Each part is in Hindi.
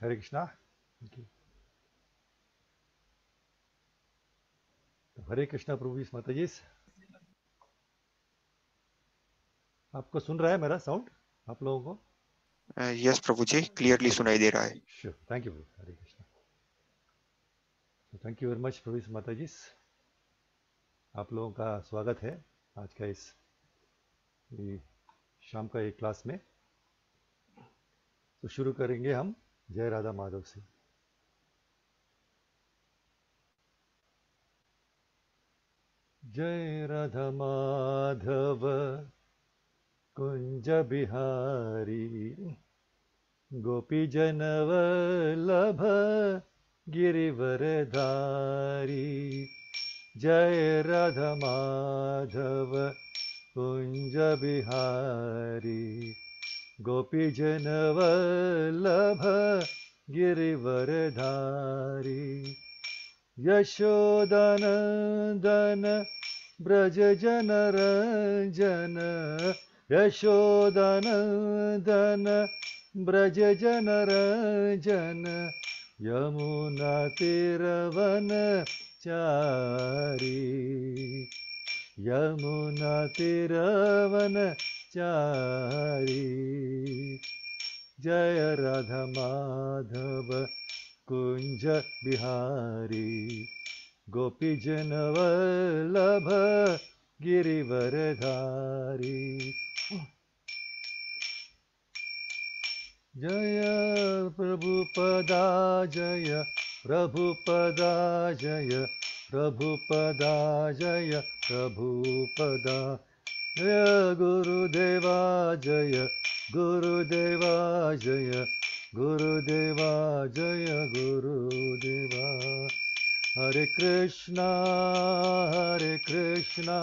Hare Krishna. Thank you. हरे कृष्णा प्रभु इस माता जी आपको सुन रहा है मेरा साउंड आप लोगों को यस प्रभु जी क्लियरली सुनाई दे रहा है thank you Hare Krishna thank you very much प्रभु माता जी आप लोगों का स्वागत है आज का इस शाम का एक क्लास में तो शुरू करेंगे हम जय राधा माधव सिंह जय राधा माधव कुंज बिहारी गोपी जनव लभ धारी जय राधा माधव कुंज बिहारी गोपीजनवल्लभ गिरिवरधारी यशोदनदन ब्रजजनरजन यशोदनदन ब्रजजनरजन यमुनातिरवन चारि यमुनातिरवन चारी जय राधा माधव कुंज बिहारी गोपी जन वल्लभ धारी जय प्रभुपदा जय प्रभुपदा जय प्रभुपदा जय प्रभुपदा जय गुरुदेवा जय गुरुदेवा जय गुरुदेवा जय गुरुदेवा हरे कृष्ण हरे कृष्ण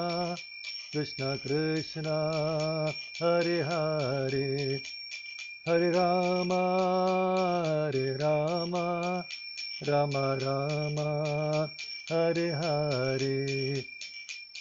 कृष्ण कृष्ण हरे हरे हरे राम हरे राम राम राम हरे हरे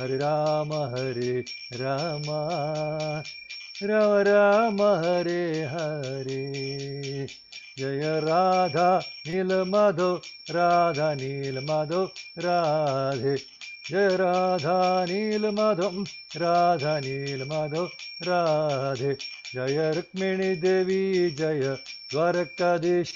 हरे राम हरे राम राम राम हरे हरे जय राधा नील माधव राधा नील माधव राधे जय राधा नील माधव राधा नील माधव राधे जय रुक्मिणी देवी जय द्वारकाधीश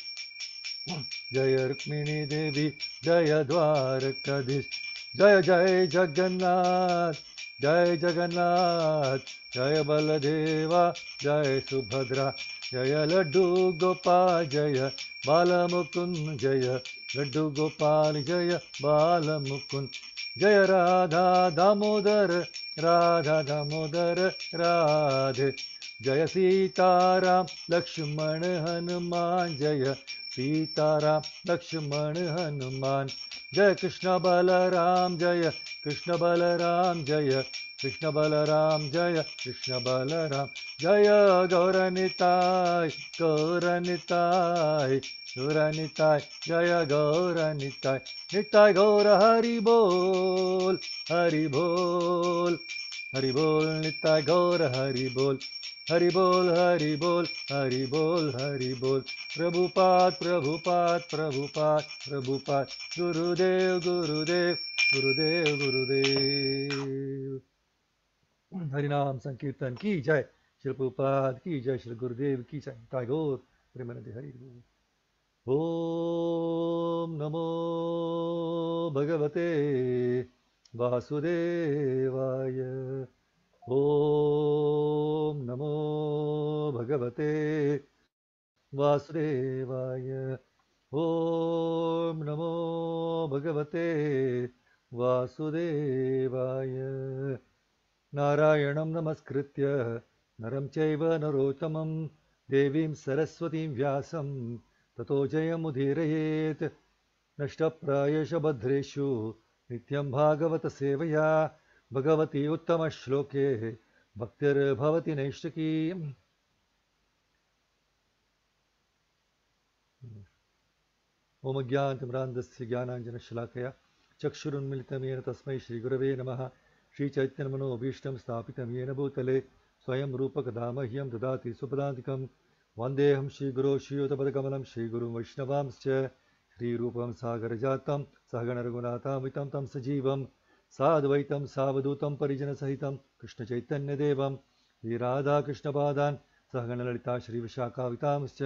जय रुक्मिणी देवी जय द्वारकाधीश जय जय जगन्नाथ जय जगन्नाथ जय बलदेवा जय सुभद्रा जय लड्डू गोपाल जय बालमुकुंद जय लड्डू गोपाल जय बालमुकुंद जय राधा दामोदर राधा दामोदर राधे जय सीताराम लक्ष्मण हनुमान जय सीताराम लक्ष्मण हनुमान जय कृष्ण बलराम जय कृष्ण बलराम जय कृष्ण बलराम जय कृष्ण बलराम जय गौरनिताय गौरनिताय गौरनिताय जय गौरनिताय निताय गौर हरि बोल हरि बोल हरि बोल निताय गौर हरि बोल हरि बोल हरि बोल हरि बोल हरि बोल प्रभुपाद प्रभुपाद प्रभुपाद प्रभुपाद गुरुदेव गुरुदेव गुरुदेव गुरुदेव हरिनाम संकीर्तन की जय श्री प्रभुपाद की जय श्री गुरुदेव की जय टागोर दे हरि ओम नमो भगवते वासुदेवाय ॐ नमो भगवते वासुदेवाय ॐ नमो भगवते वासुदेवाय नारायणं नमस्कृत्य नरं चैव नरोत्तमं देवीं सरस्वतीं व्यासं ततो जयमुदीरयेत् नष्टप्रायशभद्रेषु नित्यं भागवतसेवया भगवती उत्तमश्लोके भक्तिर्भवती नैष्टिकी ओम ज्ञानतिम्रान्दस्य ज्ञानाञ्जनशलाकया चक्षुरुन्मिलितं येन तस्मै श्रीगुरवे नमः श्रीचैतन्यमनोभीष्टं स्थापितं येन भूतले स्वयं रूपक मह्यं ददाति सुपदान्तिकं वन्देऽहं श्रीगुरो श्रीयुतपदकमलं श्रीगुरुं वैष्णवांश्च श्रीरूपं सागरजातं सहगणरघुनाथामितं तं सजीवं साद्वैतं सावधूतं परिजनसहितं कृष्णचैतन्यदेवं श्रीराधाकृष्णपादान् सहगणललिता श्रीविशाखावितांश्च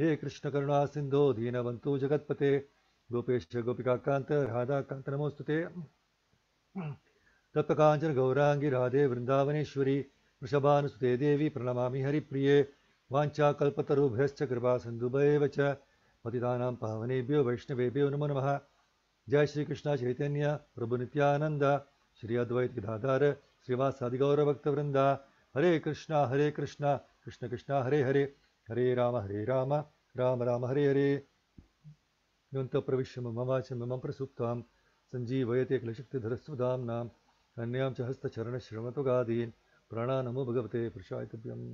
हे कृष्णकरुणासिन्धो दीनवन्तो जगत्पते गोपेश गोपिकान्त राधाकान्त नमोऽस्तु ते तत्त्वकाञ्चन राधे वृन्दावनेश्वरी वृषभानुसुते देवी प्रणमामि हरिप्रिये वाञ्छाकल्पतरुभ्यश्च कृपासिन्धुभयेव च पतितानां पावनेभ्यो वैष्णवेभ्यो नमो नमः जय श्री कृष्ण चैतन्य प्रभु नित्यानंद श्री अद्वैत गदाधर श्रीवासादि गौर भक्तवृंद हरे कृष्णा हरे कृष्णा कृष्ण कृष्णा हरे हरे हरे राम हरे राम राम राम हरे हरे प्रवेश ममाच मम प्रसुप्तां सञ्जीवयते क्लशक्तिधरस्वधाम्नां कन्या च श्रमतुगादीन प्राणा नमो भगवते प्रशायतव्यम्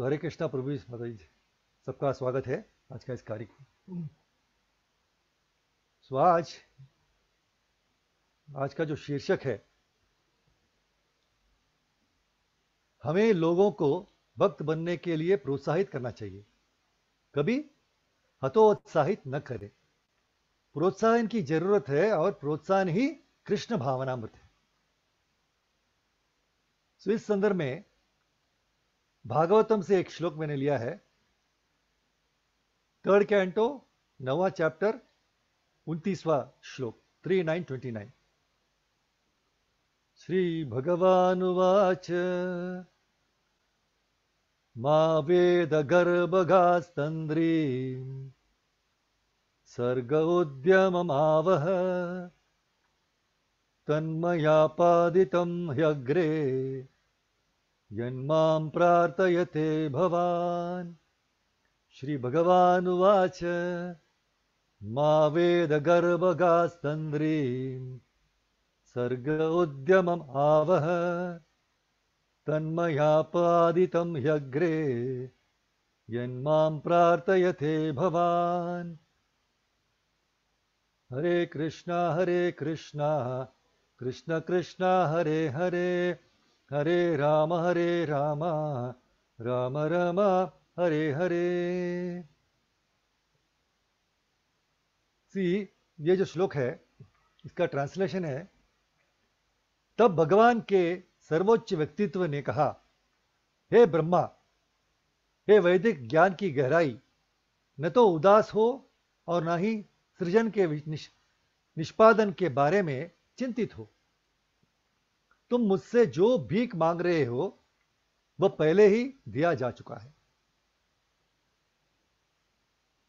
तो हरे कृष्णा प्रभु माता सबका स्वागत है आज का इस कार्यक्रम में आज का जो शीर्षक है हमें लोगों को भक्त बनने के लिए प्रोत्साहित करना चाहिए कभी हतोत्साहित न करें प्रोत्साहन की जरूरत है और प्रोत्साहन ही कृष्ण भावनामृत है इस संदर्भ में भागवतम से एक श्लोक मैंने लिया है थर्ड कैंटो नवा चैप्टर उन्तीसवा श्लोक थ्री नाइन ट्वेंटी नाइन श्री भगवानुवाच मा वेदगर्भगास्तन्द्रीम् सर्ग उद्यममावह तन्मयापादितं ह्यग्रे यन्मां प्रार्थयते भवान् श्रीभगवानुवाच मा वेदगर्भगास्तन्द्रीं उद्यमम् आवह तन्मयापादितं ह्यग्रे यन्मां प्रार्थयते भवान् हरे कृष्ण हरे कृष्ण कृष्ण हरे हरे हरे राम हरे रामा राम रामा हरे हरे सी ये जो श्लोक है इसका ट्रांसलेशन है तब भगवान के सर्वोच्च व्यक्तित्व ने कहा हे ब्रह्मा हे वैदिक ज्ञान की गहराई न तो उदास हो और ना ही सृजन के निष्पादन के बारे में चिंतित हो तुम मुझसे जो भीख मांग रहे हो वह पहले ही दिया जा चुका है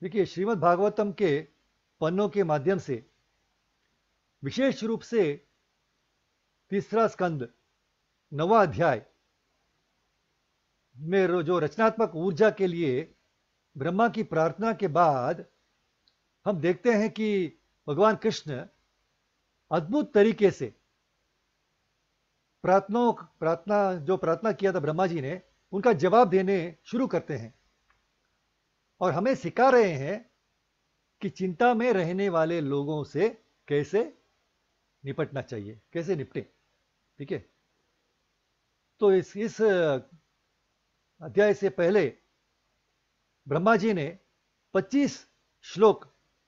देखिए श्रीमद् भागवतम के पन्नों के माध्यम से विशेष रूप से तीसरा स्कंद नवा अध्याय में जो रचनात्मक ऊर्जा के लिए ब्रह्मा की प्रार्थना के बाद हम देखते हैं कि भगवान कृष्ण अद्भुत तरीके से प्रार्थनाओं प्रार्थना जो प्रार्थना किया था ब्रह्मा जी ने उनका जवाब देने शुरू करते हैं और हमें सिखा रहे हैं कि चिंता में रहने वाले लोगों से कैसे निपटना चाहिए कैसे निपटे ठीक है तो इस इस अध्याय से पहले ब्रह्मा जी ने 25 श्लोक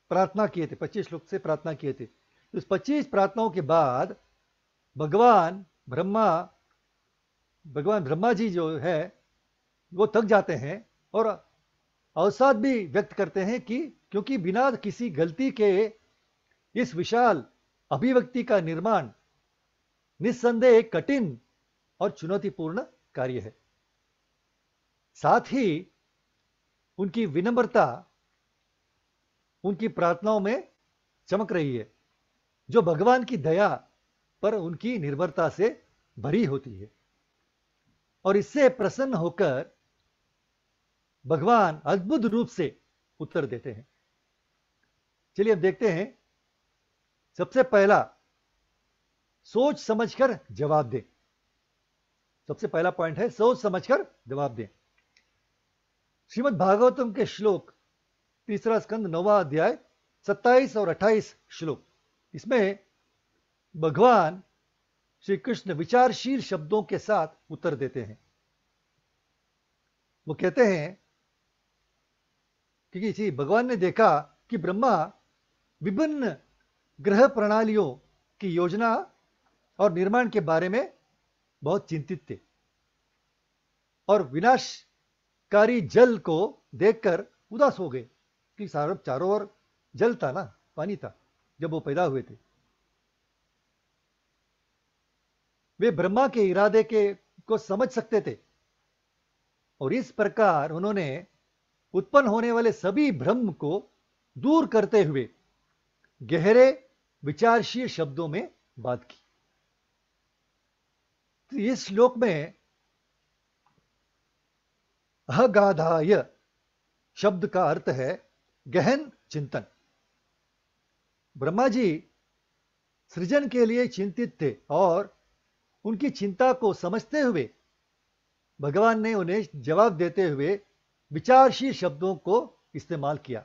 प्रार्थना किए थे 25 श्लोक से प्रार्थना किए थे तो इस 25 प्रार्थनाओं के बाद भगवान ब्रह्मा भगवान ब्रह्मा जी जो है वो तक जाते हैं और अवसाद भी व्यक्त करते हैं कि क्योंकि बिना किसी गलती के इस विशाल अभिव्यक्ति का निर्माण निस्संदेह एक कठिन और चुनौतीपूर्ण कार्य है साथ ही उनकी विनम्रता उनकी प्रार्थनाओं में चमक रही है जो भगवान की दया पर उनकी निर्भरता से भरी होती है और इससे प्रसन्न होकर भगवान अद्भुत रूप से उत्तर देते हैं चलिए अब देखते हैं सबसे पहला सोच समझकर जवाब दें सबसे पहला पॉइंट है सोच समझकर जवाब दें श्रीमद् भागवतम के श्लोक तीसरा स्कंद नवा अध्याय सत्ताईस और अट्ठाईस श्लोक इसमें भगवान श्री कृष्ण विचारशील शब्दों के साथ उत्तर देते हैं वो कहते हैं क्योंकि जी भगवान ने देखा कि ब्रह्मा विभिन्न ग्रह प्रणालियों की योजना और निर्माण के बारे में बहुत चिंतित थे और विनाशकारी जल को देखकर उदास हो गए कि सारा चारों ओर जल था ना पानी था जब वो पैदा हुए थे वे ब्रह्मा के इरादे के को समझ सकते थे और इस प्रकार उन्होंने उत्पन्न होने वाले सभी भ्रम को दूर करते हुए गहरे विचारशील शब्दों में बात की तो इस श्लोक में अगाधाय शब्द का अर्थ है गहन चिंतन ब्रह्मा जी सृजन के लिए चिंतित थे और उनकी चिंता को समझते हुए भगवान ने उन्हें जवाब देते हुए विचारशील शब्दों को इस्तेमाल किया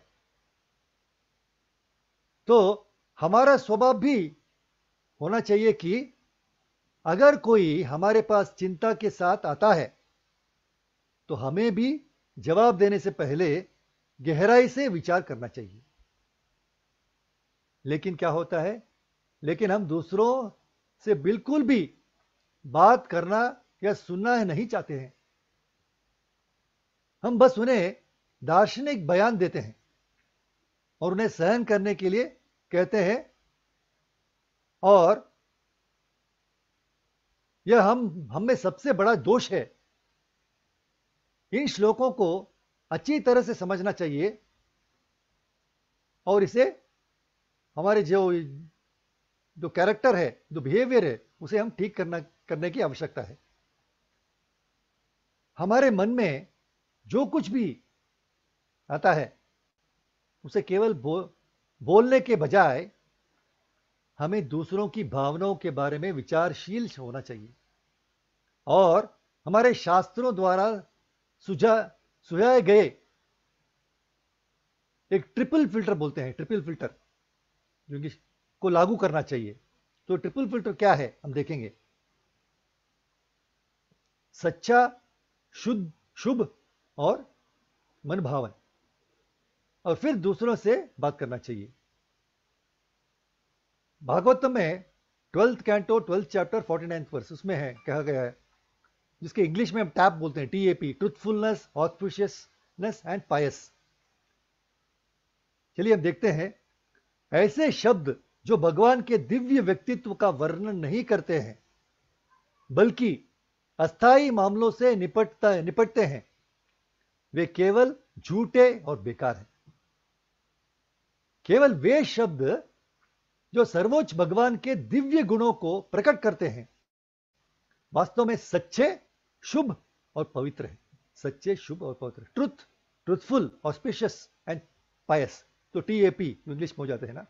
तो हमारा स्वभाव भी होना चाहिए कि अगर कोई हमारे पास चिंता के साथ आता है तो हमें भी जवाब देने से पहले गहराई से विचार करना चाहिए लेकिन क्या होता है लेकिन हम दूसरों से बिल्कुल भी बात करना या सुनना नहीं चाहते हैं हम बस उन्हें दार्शनिक बयान देते हैं और उन्हें सहन करने के लिए कहते हैं और यह हम हम में सबसे बड़ा दोष है इन श्लोकों को अच्छी तरह से समझना चाहिए और इसे हमारे जो जो कैरेक्टर है जो बिहेवियर है उसे हम ठीक करना करने की आवश्यकता है हमारे मन में जो कुछ भी आता है उसे केवल बो, बोलने के बजाय हमें दूसरों की भावनाओं के बारे में विचारशील होना चाहिए और हमारे शास्त्रों द्वारा सुझा सुझाए गए एक ट्रिपल फिल्टर बोलते हैं ट्रिपल फिल्टर जो कि को लागू करना चाहिए तो ट्रिपल फिल्टर क्या है हम देखेंगे सच्चा शुद्ध शुभ और मन भाव और फिर दूसरों से बात करना चाहिए भागवत में twelfth canto twelfth chapter forty ninth verse उसमें है कहा गया है जिसके इंग्लिश में हम टैप बोलते हैं T P truthfulness auspiciousness and pious चलिए हम देखते हैं ऐसे शब्द जो भगवान के दिव्य व्यक्तित्व का वर्णन नहीं करते हैं बल्कि अस्थाई मामलों से निपटता निपटते हैं वे केवल झूठे और बेकार हैं केवल वे शब्द जो सर्वोच्च भगवान के दिव्य गुणों को प्रकट करते हैं वास्तव में सच्चे शुभ और पवित्र है सच्चे शुभ और पवित्र truth truthful auspicious and pious तो टी ए पी इंग्लिश में हो जाते हैं ना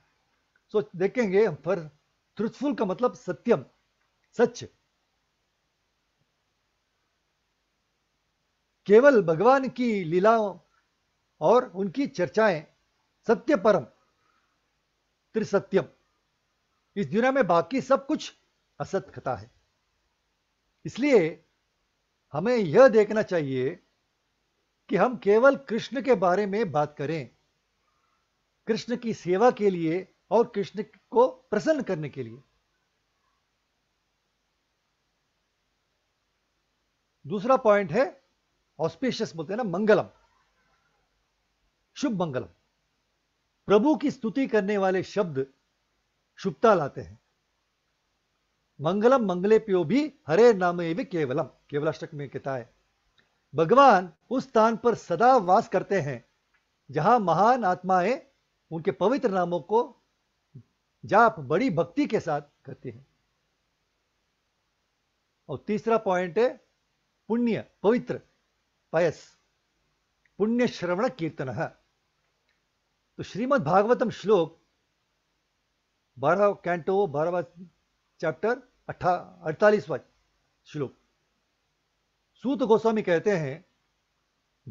सो so, देखेंगे हम पर ट्रुथफुल का मतलब सत्यम सच केवल भगवान की लीलाओं और उनकी चर्चाएं सत्य परम त्रिसत्यम इस दुनिया में बाकी सब कुछ असत कथा है इसलिए हमें यह देखना चाहिए कि हम केवल कृष्ण के बारे में बात करें कृष्ण की सेवा के लिए और कृष्ण को प्रसन्न करने के लिए दूसरा पॉइंट है ऑस्पेशियस बोलते हैं ना मंगलम शुभ मंगलम प्रभु की स्तुति करने वाले शब्द शुभता लाते हैं मंगलम मंगले प्यो भी हरे नाम एवं केवलम केवलाष्टक में कहता है भगवान उस स्थान पर सदा वास करते हैं जहां महान आत्माएं उनके पवित्र नामों को जाप बड़ी भक्ति के साथ करती हैं और तीसरा पॉइंट है पुण्य पवित्र पुण्य पुण्यश्रवण कीर्तन तो श्रीमद् भागवतम श्लोक बारह कैंटो बारहवा चैप्टर अट्ठा अड़तालीसवा श्लोक सूत गोस्वामी कहते हैं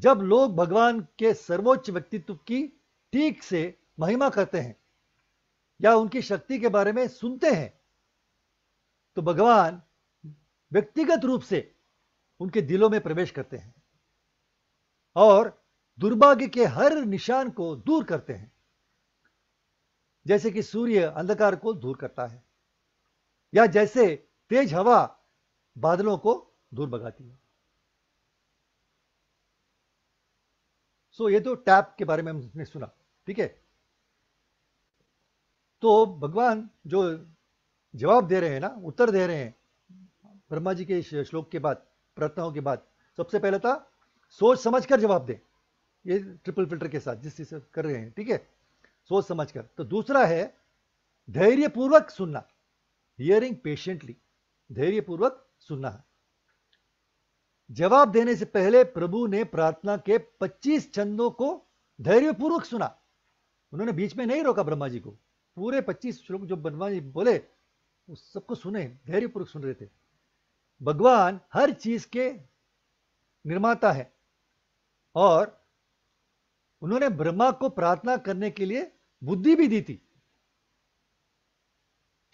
जब लोग भगवान के सर्वोच्च व्यक्तित्व की ठीक से महिमा करते हैं या उनकी शक्ति के बारे में सुनते हैं तो भगवान व्यक्तिगत रूप से उनके दिलों में प्रवेश करते हैं और दुर्भाग्य के हर निशान को दूर करते हैं जैसे कि सूर्य अंधकार को दूर करता है या जैसे तेज हवा बादलों को दूर भगाती है सो ये तो टैप के बारे में हमने सुना ठीक है तो भगवान जो जवाब दे रहे हैं ना उत्तर दे रहे हैं ब्रह्मा जी के श्लोक के बाद प्रार्थनाओं के बाद सबसे पहले था सोच समझ कर जवाब दें ये ट्रिपल फिल्टर के साथ जिस चीज कर रहे हैं ठीक है सोच समझ कर तो दूसरा है धैर्यपूर्वक सुनना हियरिंग पेशेंटली धैर्यपूर्वक सुनना जवाब देने से पहले प्रभु ने प्रार्थना के 25 छंदों को धैर्यपूर्वक सुना उन्होंने बीच में नहीं रोका ब्रह्मा जी को पूरे 25 श्लोक जो ब्रह्मा जी बोले उस सबको सुने धैर्यपूर्वक सुन रहे थे भगवान हर चीज के निर्माता है और उन्होंने ब्रह्मा को प्रार्थना करने के लिए बुद्धि भी दी थी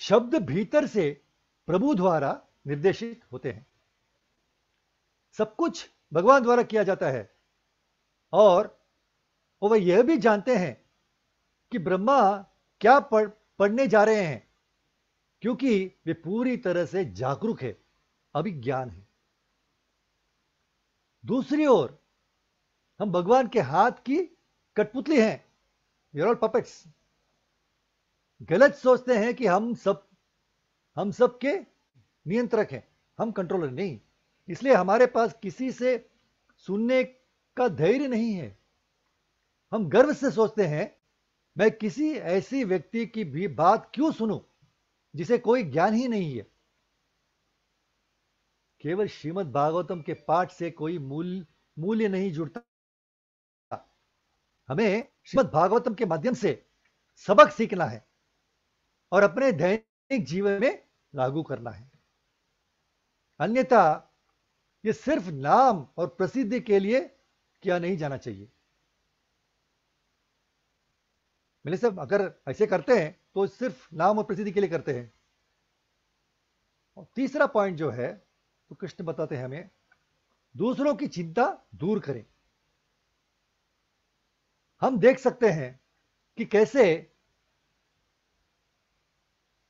शब्द भीतर से प्रभु द्वारा निर्देशित होते हैं सब कुछ भगवान द्वारा किया जाता है और वह यह भी जानते हैं कि ब्रह्मा क्या पढ़ पढ़ने जा रहे हैं क्योंकि वे पूरी तरह से जागरूक है अभिज्ञान है दूसरी ओर हम भगवान के हाथ की कठपुतली हैं यूर ऑल पपेट्स गलत सोचते हैं कि हम सब हम सब के नियंत्रक हैं हम कंट्रोलर नहीं इसलिए हमारे पास किसी से सुनने का धैर्य नहीं है हम गर्व से सोचते हैं मैं किसी ऐसी व्यक्ति की भी बात क्यों सुनूं जिसे कोई ज्ञान ही नहीं है केवल श्रीमद् भागवतम के पाठ से कोई मूल मूल्य नहीं जुड़ता हमें श्रीमद भागवतम के माध्यम से सबक सीखना है और अपने दैनिक जीवन में लागू करना है अन्यथा ये सिर्फ नाम और प्रसिद्धि के लिए किया नहीं जाना चाहिए मेरे सब अगर ऐसे करते हैं तो सिर्फ नाम और प्रसिद्धि के लिए करते हैं और तीसरा पॉइंट जो है तो कृष्ण बताते हैं हमें दूसरों की चिंता दूर करें हम देख सकते हैं कि कैसे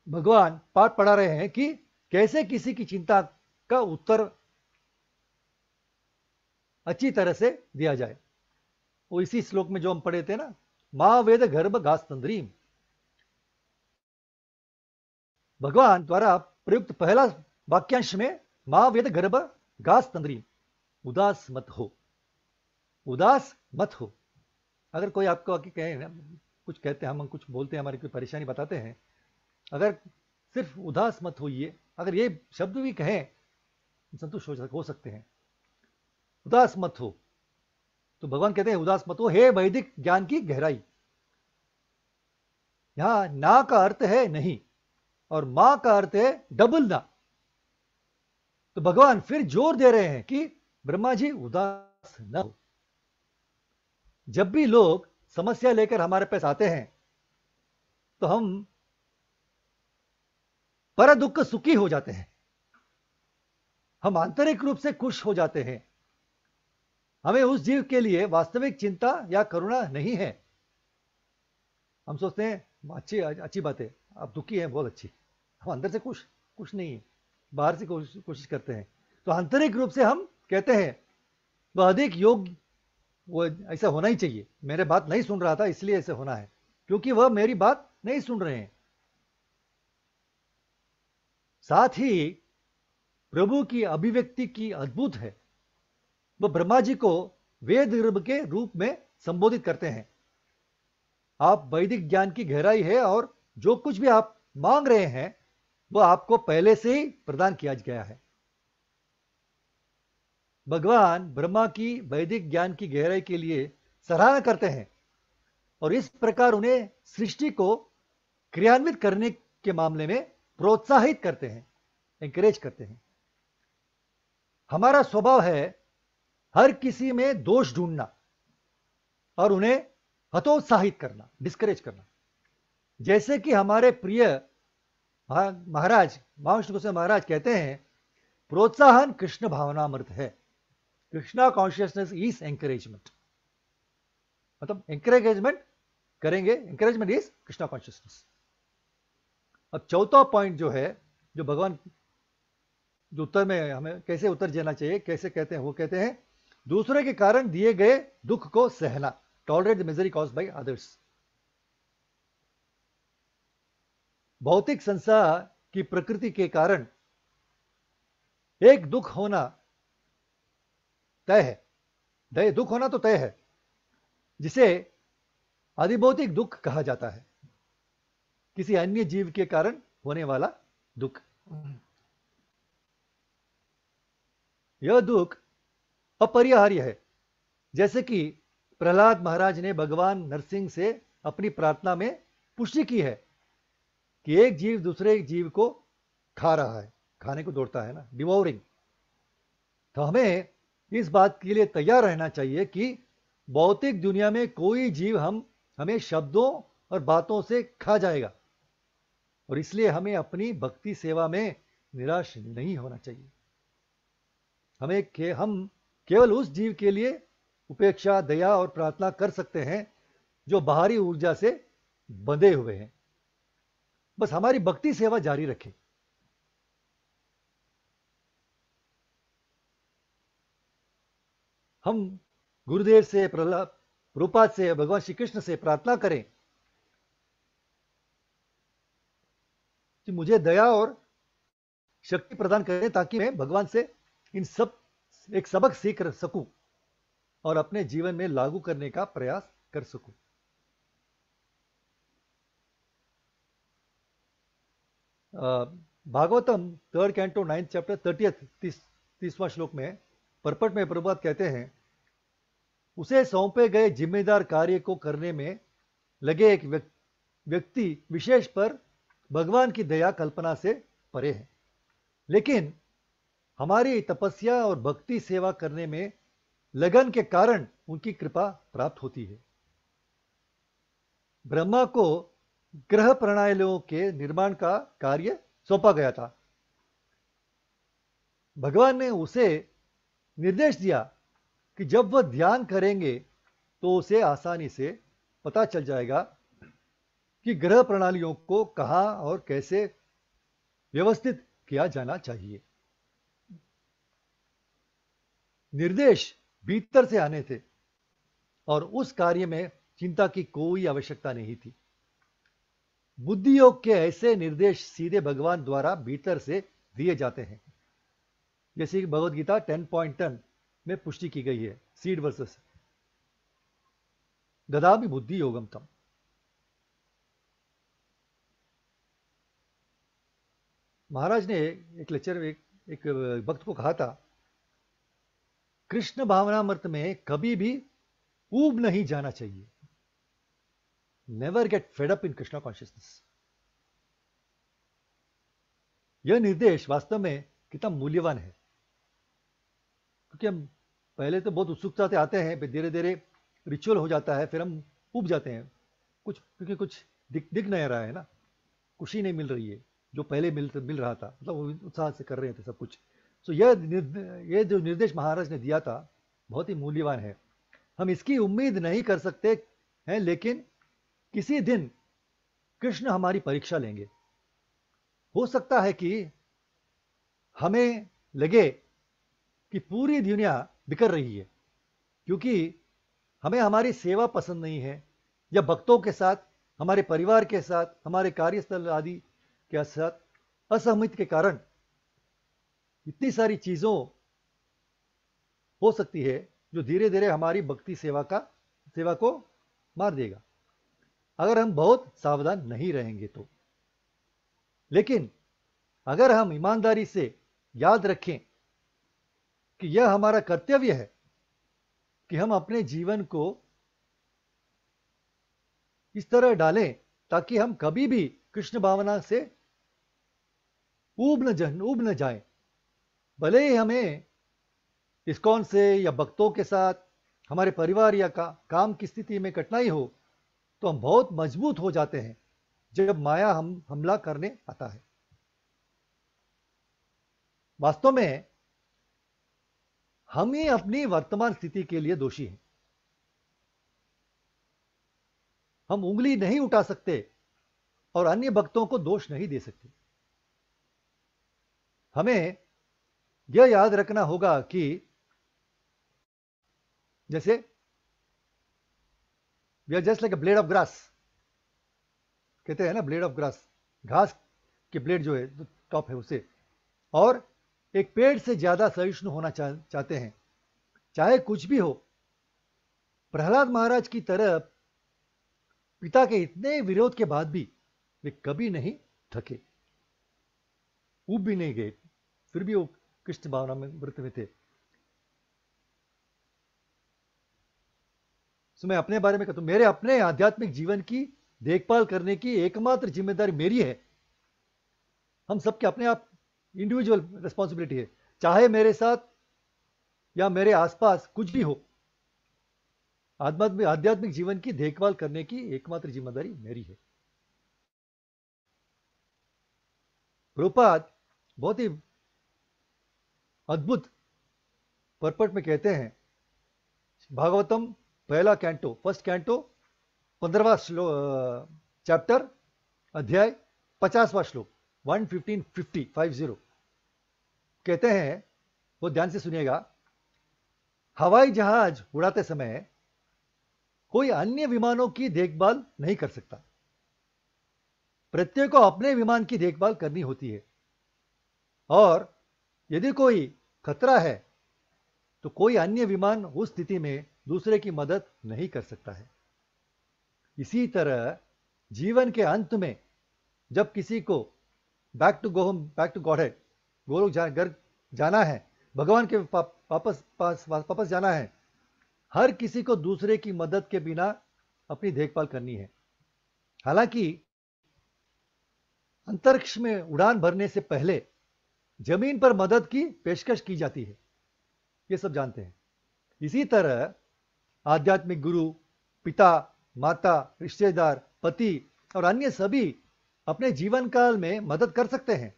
भगवान पाठ पढ़ा रहे हैं कि कैसे किसी की चिंता का उत्तर अच्छी तरह से दिया जाए वो इसी श्लोक में जो हम पढ़े थे ना महावेद गर्भ घास तंद्रीम भगवान द्वारा प्रयुक्त पहला वाक्यांश में महावेद गर्भ घास तंद्रीम उदास मत हो उदास मत हो अगर कोई आपको आके कहे कुछ कहते हैं हम कुछ बोलते हैं हमारी कोई परेशानी बताते हैं अगर सिर्फ उदास मत होइए अगर ये शब्द भी कहें संतुष्ट हो, हो सकते हैं उदास मत हो तो भगवान कहते हैं उदास मत हो हे वैदिक ज्ञान की गहराई यहां ना का अर्थ है नहीं और मां का अर्थ है डबल ना तो भगवान फिर जोर दे रहे हैं कि ब्रह्मा जी उदास न हो जब भी लोग समस्या लेकर हमारे पास आते हैं तो हम पर दुख सुखी हो जाते हैं हम आंतरिक रूप से खुश हो जाते हैं हमें उस जीव के लिए वास्तविक चिंता या करुणा नहीं है हम सोचते हैं अच्छी अच्छी बात है आप दुखी हैं बहुत अच्छी हम अंदर से खुश कुछ नहीं है बाहर से कोशिश कोशिश करते हैं तो आंतरिक रूप से हम कहते हैं वह अधिक योग्य वो ऐसा होना ही चाहिए मेरे बात नहीं सुन रहा था इसलिए ऐसे होना है क्योंकि वह मेरी बात नहीं सुन रहे हैं साथ ही प्रभु की अभिव्यक्ति की अद्भुत है वह ब्रह्मा जी को वेद गर्भ के रूप में संबोधित करते हैं आप वैदिक ज्ञान की गहराई है और जो कुछ भी आप मांग रहे हैं वह आपको पहले से ही प्रदान किया गया है भगवान ब्रह्मा की वैदिक ज्ञान की गहराई के लिए सराहना करते हैं और इस प्रकार उन्हें सृष्टि को क्रियान्वित करने के मामले में प्रोत्साहित करते हैं एंकरेज करते हैं हमारा स्वभाव है हर किसी में दोष ढूंढना और उन्हें हतोत्साहित करना डिस्करेज करना जैसे कि हमारे प्रिय महाराज महाविष्णु महाराज कहते हैं प्रोत्साहन कृष्ण भावनामृत है कृष्णा कॉन्शियसनेस इज एंकरेजमेंट मतलब एंकरेजमेंट करेंगे एंकरेजमेंट इज कृष्णा कॉन्शियसनेस अब चौथा पॉइंट जो है जो भगवान जो उत्तर में हमें कैसे उत्तर जाना चाहिए कैसे कहते हैं वो कहते हैं दूसरे के कारण दिए गए दुख को सहना tolerate the misery cause by others भौतिक संसार की प्रकृति के कारण एक दुख होना तय है दय दुख होना तो तय है जिसे अधिभौतिक दुख कहा जाता है किसी अन्य जीव के कारण होने वाला दुख यह दुख अपरिहार्य है जैसे कि प्रहलाद महाराज ने भगवान नरसिंह से अपनी प्रार्थना में पुष्टि की है कि एक जीव दूसरे जीव को खा रहा है खाने को दौड़ता है ना डिवोरिंग तो हमें इस बात के लिए तैयार रहना चाहिए कि भौतिक दुनिया में कोई जीव हम हमें शब्दों और बातों से खा जाएगा और इसलिए हमें अपनी भक्ति सेवा में निराश नहीं होना चाहिए हमें के, हम केवल उस जीव के लिए उपेक्षा दया और प्रार्थना कर सकते हैं जो बाहरी ऊर्जा से बंधे हुए हैं बस हमारी भक्ति सेवा जारी रखें हम गुरुदेव से प्रहलाद रूपा से भगवान श्री कृष्ण से प्रार्थना करें कि मुझे दया और शक्ति प्रदान करें ताकि मैं भगवान से इन सब एक सबक सीख सकूं और अपने जीवन में लागू करने का प्रयास कर सकूं Bhagavatam third canto ninth chapter thirtieth तीसवा तीसवां श्लोक में परपट में प्रभात कहते हैं उसे सौंपे गए जिम्मेदार कार्य को करने में लगे एक व्यक्ति विशेष पर भगवान की दया कल्पना से परे है लेकिन हमारी तपस्या और भक्ति सेवा करने में लगन के कारण उनकी कृपा प्राप्त होती है ब्रह्मा को ग्रह प्रणालियों के निर्माण का कार्य सौंपा गया था भगवान ने उसे निर्देश दिया कि जब वह ध्यान करेंगे तो उसे आसानी से पता चल जाएगा कि ग्रह प्रणालियों को कहाँ और कैसे व्यवस्थित किया जाना चाहिए निर्देश भीतर से आने थे और उस कार्य में चिंता की कोई आवश्यकता नहीं थी बुद्धि योग के ऐसे निर्देश सीधे भगवान द्वारा भीतर से दिए जाते हैं जैसे कि भगवत गीता टेन में पुष्टि की गई है सीड वर्सेस गदा भी बुद्धि योगम तम महाराज ने एक लेक्चर में एक, एक भक्त को कहा था कृष्ण मृत में कभी भी ऊब नहीं जाना चाहिए never get fed up in Krishna consciousness यह निर्देश वास्तव में कितना मूल्यवान है क्योंकि हम पहले तो बहुत उत्सुकता से आते हैं फिर धीरे धीरे रिचुअल हो जाता है फिर हम उब जाते हैं कुछ क्योंकि कुछ दिख दिख नहीं रहा है ना खुशी नहीं मिल रही है जो पहले मिल मिल रहा था मतलब वो उत्साह से कर रहे थे सब कुछ सो तो यह ये जो निर्देश महाराज ने दिया था बहुत ही मूल्यवान है हम इसकी उम्मीद नहीं कर सकते हैं लेकिन किसी दिन कृष्ण हमारी परीक्षा लेंगे हो सकता है कि हमें लगे कि पूरी दुनिया बिखर रही है क्योंकि हमें हमारी सेवा पसंद नहीं है या भक्तों के साथ हमारे परिवार के साथ हमारे कार्यस्थल आदि के साथ असहमति के कारण इतनी सारी चीज़ों हो सकती है जो धीरे धीरे हमारी भक्ति सेवा का सेवा को मार देगा अगर हम बहुत सावधान नहीं रहेंगे तो लेकिन अगर हम ईमानदारी से याद रखें कि यह हमारा कर्तव्य है कि हम अपने जीवन को इस तरह डालें ताकि हम कभी भी कृष्ण भावना से उब न जन उब न जाए भले ही हमें इसकोन से या भक्तों के साथ हमारे परिवार या का, काम की स्थिति में कठिनाई हो तो हम बहुत मजबूत हो जाते हैं जब माया हम हमला करने आता है वास्तव में हम ही अपनी वर्तमान स्थिति के लिए दोषी हैं हम उंगली नहीं उठा सकते और अन्य भक्तों को दोष नहीं दे सकते हमें यह याद रखना होगा कि जैसे we are just like a blade of grass कहते हैं ना ब्लेड ऑफ ग्रास घास की ब्लेड जो है टॉप है उसे और एक पेड़ से ज्यादा सहिष्णु होना चा, चाहते हैं चाहे कुछ भी हो प्रहलाद महाराज की तरफ पिता के इतने विरोध के बाद भी वे कभी नहीं थके ऊब भी नहीं गए फिर भी वो कृष्ण भावना में व्रत में थे तो मैं अपने बारे में कहता हूं मेरे अपने आध्यात्मिक जीवन की देखभाल करने की एकमात्र जिम्मेदारी मेरी है हम सबके अपने आप इंडिविजुअल रिस्पॉन्सिबिलिटी है चाहे मेरे साथ या मेरे आसपास कुछ भी हो आध्यात्मिक आध्यात्मिक जीवन की देखभाल करने की एकमात्र जिम्मेदारी मेरी है प्रभुपाद बहुत ही अद्भुत परपट में कहते हैं भागवतम पहला कैंटो फर्स्ट कैंटो पंद्रहवा श्लोक चैप्टर अध्याय पचासवा श्लोक one fifteen fifty five zero कहते हैं वो ध्यान से सुनिएगा हवाई जहाज उड़ाते समय कोई अन्य विमानों की देखभाल नहीं कर सकता प्रत्येक को अपने विमान की देखभाल करनी होती है और यदि कोई खतरा है तो कोई अन्य विमान उस स्थिति में दूसरे की मदद नहीं कर सकता है इसी तरह जीवन के अंत में जब किसी को back to go home back to Godhead वो लोग जा घर जाना है भगवान के वापस पास वापस जाना है हर किसी को दूसरे की मदद के बिना अपनी देखभाल करनी है हालांकि अंतरिक्ष में उड़ान भरने से पहले जमीन पर मदद की पेशकश की जाती है ये सब जानते हैं इसी तरह आध्यात्मिक गुरु पिता माता रिश्तेदार पति और अन्य सभी अपने जीवन काल में मदद कर सकते हैं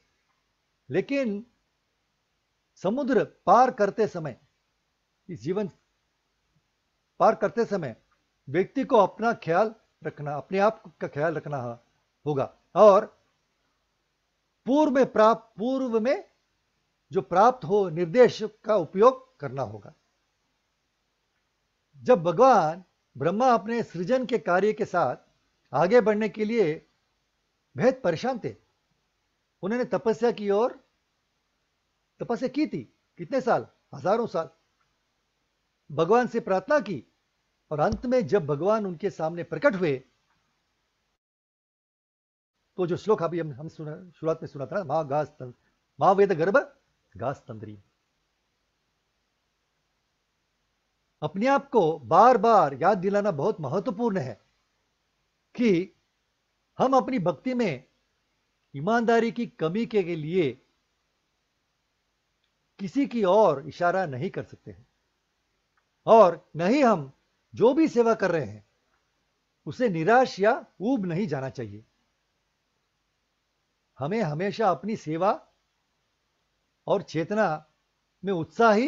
लेकिन समुद्र पार करते समय इस जीवन पार करते समय व्यक्ति को अपना ख्याल रखना अपने आप का ख्याल रखना होगा और पूर्व में प्राप्त पूर्व में जो प्राप्त हो निर्देश का उपयोग करना होगा जब भगवान ब्रह्मा अपने सृजन के कार्य के साथ आगे बढ़ने के लिए बेहद परेशान थे उन्होंने तपस्या की और तपस्या की थी कितने साल हजारों साल भगवान से प्रार्थना की और अंत में जब भगवान उनके सामने प्रकट हुए तो जो श्लोक अभी हम हम सुना शुरुआत में सुना था माँ गास माँ वेद गर्भ गास तंद्री अपने आप को बार बार याद दिलाना बहुत महत्वपूर्ण है कि हम अपनी भक्ति में ईमानदारी की कमी के लिए किसी की ओर इशारा नहीं कर सकते हैं और नहीं हम जो भी सेवा कर रहे हैं उसे निराश या ऊब नहीं जाना चाहिए हमें हमेशा अपनी सेवा और चेतना में उत्साही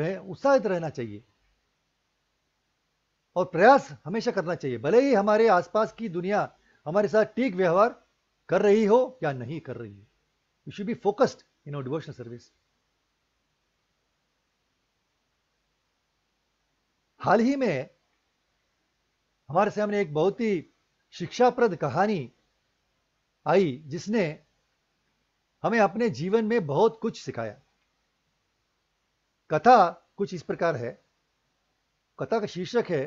रह उत्साहित रहना चाहिए और प्रयास हमेशा करना चाहिए भले ही हमारे आसपास की दुनिया हमारे साथ ठीक व्यवहार कर रही हो या नहीं कर रही हो you should be focused in your devotional service हाल ही में हमारे सामने एक बहुत ही शिक्षाप्रद कहानी आई जिसने हमें अपने जीवन में बहुत कुछ सिखाया कथा कुछ इस प्रकार है कथा का शीर्षक है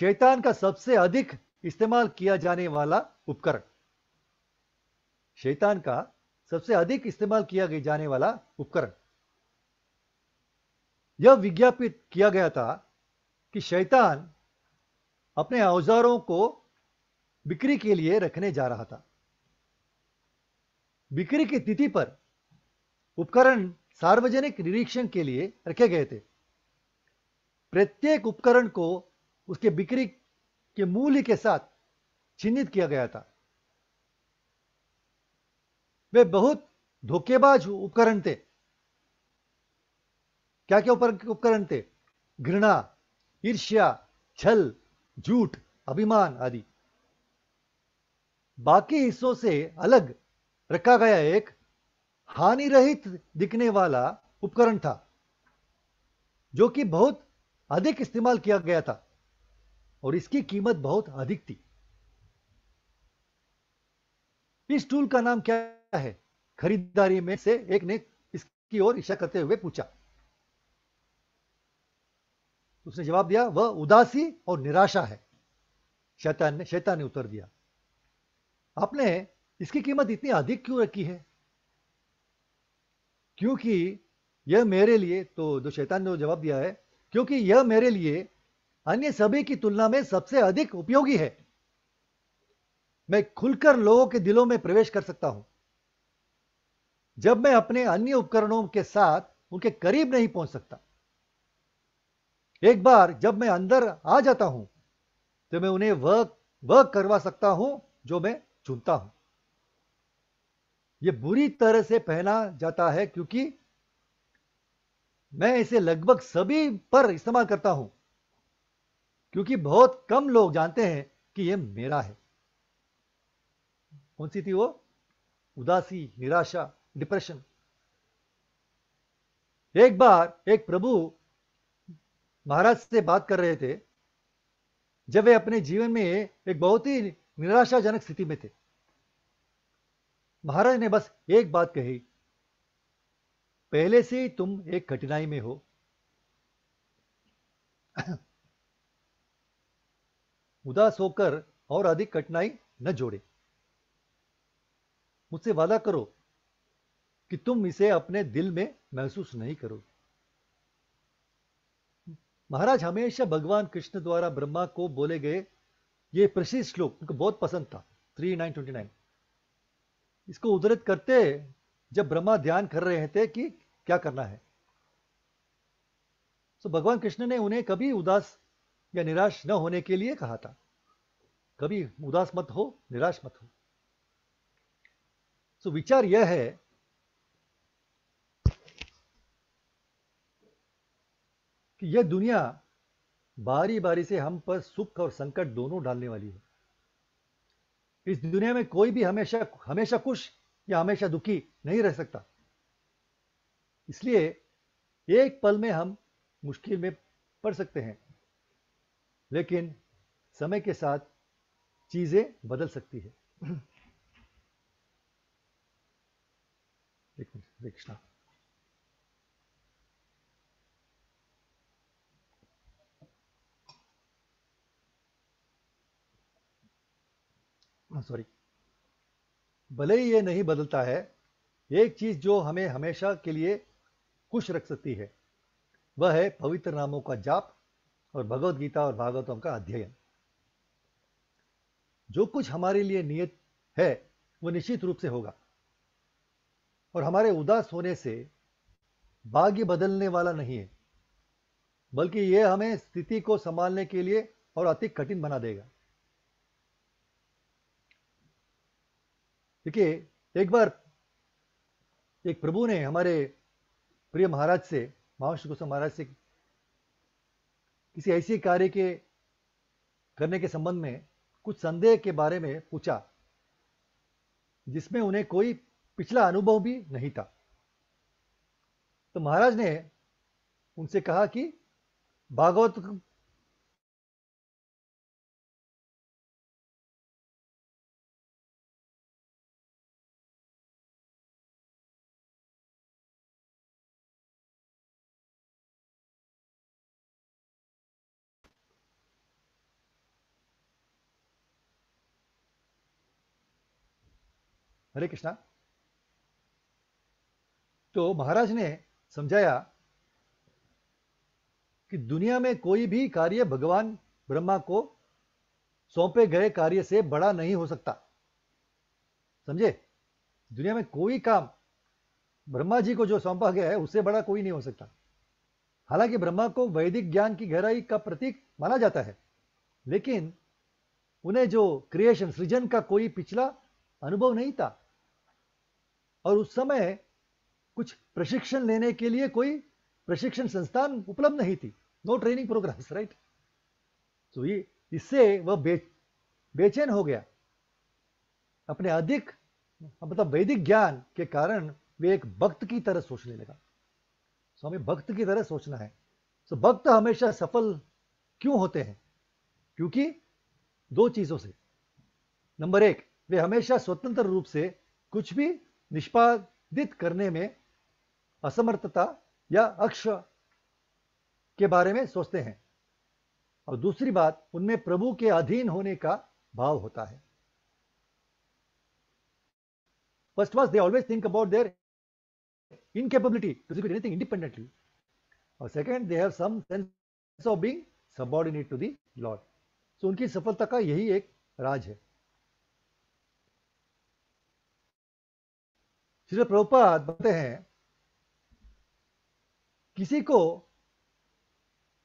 शैतान का सबसे अधिक इस्तेमाल किया जाने वाला उपकरण शैतान का सबसे अधिक इस्तेमाल किया जाने वाला उपकरण यह विज्ञापित किया गया था कि शैतान अपने औजारों को बिक्री के लिए रखने जा रहा था बिक्री की तिथि पर उपकरण सार्वजनिक निरीक्षण के लिए रखे गए थे प्रत्येक उपकरण को उसके बिक्री के मूल्य के साथ चिन्हित किया गया था वे बहुत धोखेबाज उपकरण थे क्या क्या उपकरण थे घृणा ईर्ष्या छल झूठ अभिमान आदि बाकी हिस्सों से अलग रखा गया एक हानि रहित दिखने वाला उपकरण था जो कि बहुत अधिक इस्तेमाल किया गया था और इसकी कीमत बहुत अधिक थी इस टूल का नाम क्या है खरीदारी में से एक ने इसकी ओर इशारा करते हुए पूछा उसने जवाब दिया वह उदासी और निराशा है शैतान ने शैतान ने उत्तर दिया आपने इसकी कीमत इतनी अधिक क्यों रखी है क्योंकि यह मेरे लिए तो जो शैतान ने जवाब दिया है क्योंकि यह मेरे लिए अन्य सभी की तुलना में सबसे अधिक उपयोगी है मैं खुलकर लोगों के दिलों में प्रवेश कर सकता हूं जब मैं अपने अन्य उपकरणों के साथ उनके करीब नहीं पहुंच सकता एक बार जब मैं अंदर आ जाता हूं तो मैं उन्हें वर्क वर्क करवा सकता हूं जो मैं चुनता हूं यह बुरी तरह से पहना जाता है क्योंकि मैं इसे लगभग सभी पर इस्तेमाल करता हूं क्योंकि बहुत कम लोग जानते हैं कि यह मेरा है कौन सी थी वो उदासी निराशा डिप्रेशन एक बार एक प्रभु महाराज से बात कर रहे थे जब वे अपने जीवन में एक बहुत ही निराशाजनक स्थिति में थे महाराज ने बस एक बात कही पहले से ही तुम एक कठिनाई में हो उदास होकर और अधिक कठिनाई न जोड़े मुझसे वादा करो कि तुम इसे अपने दिल में महसूस नहीं करोगे महाराज हमेशा भगवान कृष्ण द्वारा ब्रह्मा को बोले गए ये प्रसिद्ध श्लोक उनको बहुत पसंद था नाइन इसको उदृत करते जब ब्रह्मा ध्यान कर रहे थे कि क्या करना है तो भगवान कृष्ण ने उन्हें कभी उदास या निराश न होने के लिए कहा था कभी उदास मत हो निराश मत हो सो तो विचार यह है कि यह दुनिया बारी बारी से हम पर सुख और संकट दोनों डालने वाली है इस दुनिया में कोई भी हमेशा हमेशा खुश या हमेशा दुखी नहीं रह सकता इसलिए एक पल में हम मुश्किल में पड़ सकते हैं लेकिन समय के साथ चीजें बदल सकती है कृष्णा सॉरी हाँ, भले ही ये नहीं बदलता है एक चीज जो हमें हमेशा के लिए खुश रख सकती है वह है पवित्र नामों का जाप और भगवत गीता और भागवतों का अध्ययन जो कुछ हमारे लिए नियत है वो निश्चित रूप से होगा और हमारे उदास होने से भाग्य बदलने वाला नहीं है बल्कि यह हमें स्थिति को संभालने के लिए और अधिक कठिन बना देगा देखिए एक बार एक प्रभु ने हमारे प्रिय महाराज से महावश्य गोस्वामी महाराज से किसी ऐसे कार्य के करने के संबंध में कुछ संदेह के बारे में पूछा जिसमें उन्हें कोई पिछला अनुभव भी नहीं था तो महाराज ने उनसे कहा कि भागवत हरे कृष्णा तो महाराज ने समझाया कि दुनिया में कोई भी कार्य भगवान ब्रह्मा को सौंपे गए कार्य से बड़ा नहीं हो सकता समझे दुनिया में कोई काम ब्रह्मा जी को जो सौंपा गया है उससे बड़ा कोई नहीं हो सकता हालांकि ब्रह्मा को वैदिक ज्ञान की गहराई का प्रतीक माना जाता है लेकिन उन्हें जो क्रिएशन सृजन का कोई पिछला अनुभव नहीं था और उस समय कुछ प्रशिक्षण लेने के लिए कोई प्रशिक्षण संस्थान उपलब्ध नहीं थी नो ट्रेनिंग प्रोग्राम्स राइट तो ये इससे वह बे, बेचैन हो गया अपने अधिक मतलब वैदिक ज्ञान के कारण वे एक भक्त की तरह सोचने लगा स्वामी भक्त की तरह सोचना है तो भक्त हमेशा सफल क्यों होते हैं क्योंकि दो चीजों से नंबर एक वे हमेशा स्वतंत्र रूप से कुछ भी निष्पादित करने में असमर्थता या अक्ष के बारे में सोचते हैं और दूसरी बात उनमें प्रभु के अधीन होने का भाव होता है first was they always think about their incapability anything independently और second they have some sense of being subordinate to the lord so उनकी सफलता का यही एक राज है श्री प्रभुपाद बताते हैं किसी को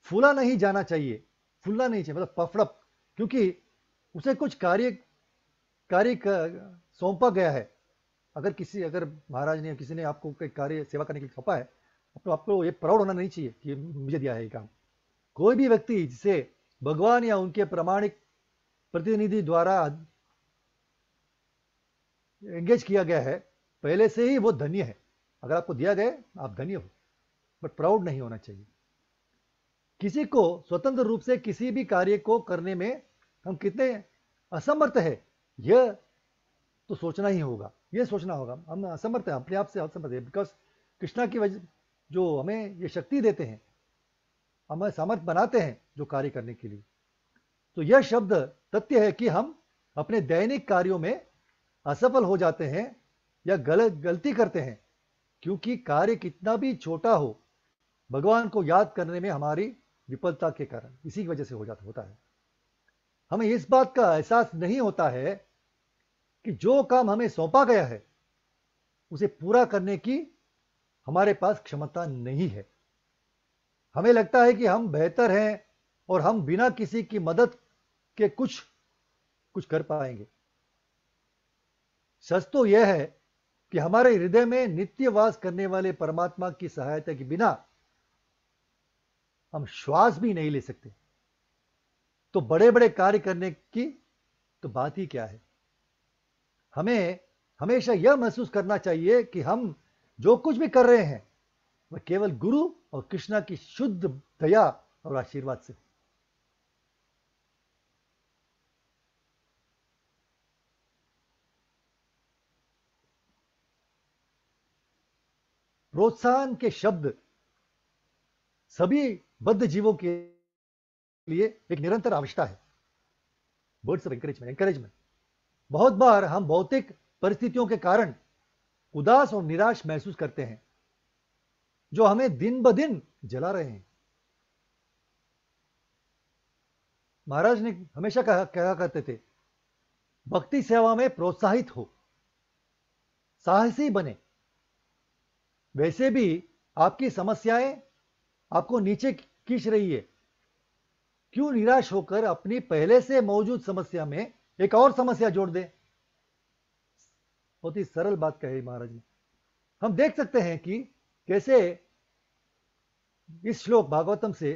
फूला नहीं जाना चाहिए फूलना नहीं चाहिए मतलब पफड़प क्योंकि उसे कुछ कार्य कार्य सौंपा गया है अगर किसी अगर महाराज ने किसी ने आपको कोई कार्य सेवा करने के लिए सौंपा है तो आपको ये प्राउड होना नहीं चाहिए कि मुझे दिया है ये काम कोई भी व्यक्ति जिसे भगवान या उनके प्रमाणिक प्रतिनिधि द्वारा एंगेज किया गया है पहले से ही वो धन्य है अगर आपको दिया गया आप धन्य हो बट प्राउड नहीं होना चाहिए किसी को स्वतंत्र रूप से किसी भी कार्य को करने में हम कितने असमर्थ है यह तो सोचना ही होगा यह सोचना होगा हम असमर्थ है अपने आप से असमर्थ है बिकॉज कृष्णा की वजह जो हमें ये शक्ति देते हैं हमें समर्थ बनाते हैं जो कार्य करने के लिए तो यह शब्द तथ्य है कि हम अपने दैनिक कार्यों में असफल हो जाते हैं या गलत गलती करते हैं क्योंकि कार्य कितना भी छोटा हो भगवान को याद करने में हमारी विफलता के कारण इसी की वजह से हो जाता होता है हमें इस बात का एहसास नहीं होता है कि जो काम हमें सौंपा गया है उसे पूरा करने की हमारे पास क्षमता नहीं है हमें लगता है कि हम बेहतर हैं और हम बिना किसी की मदद के कुछ कुछ कर पाएंगे सच तो यह है कि हमारे हृदय में नित्य वास करने वाले परमात्मा की सहायता के बिना हम श्वास भी नहीं ले सकते तो बड़े बड़े कार्य करने की तो बात ही क्या है हमें हमेशा यह महसूस करना चाहिए कि हम जो कुछ भी कर रहे हैं वह केवल गुरु और कृष्णा की शुद्ध दया और आशीर्वाद से प्रोत्साहन के शब्द सभी बद्ध जीवों के लिए एक निरंतर आवश्यकता है वर्ड्स ऑफ एंकरेजमेंट एंकरेजमेंट बहुत बार हम भौतिक परिस्थितियों के कारण उदास और निराश महसूस करते हैं जो हमें दिन ब दिन जला रहे हैं महाराज ने हमेशा कहा कहा करते थे भक्ति सेवा में प्रोत्साहित हो साहसी बने वैसे भी आपकी समस्याएं आपको नीचे खींच रही है क्यों निराश होकर अपनी पहले से मौजूद समस्या में एक और समस्या जोड़ दे बहुत ही सरल बात कही महाराज ने हम देख सकते हैं कि कैसे इस श्लोक भागवतम से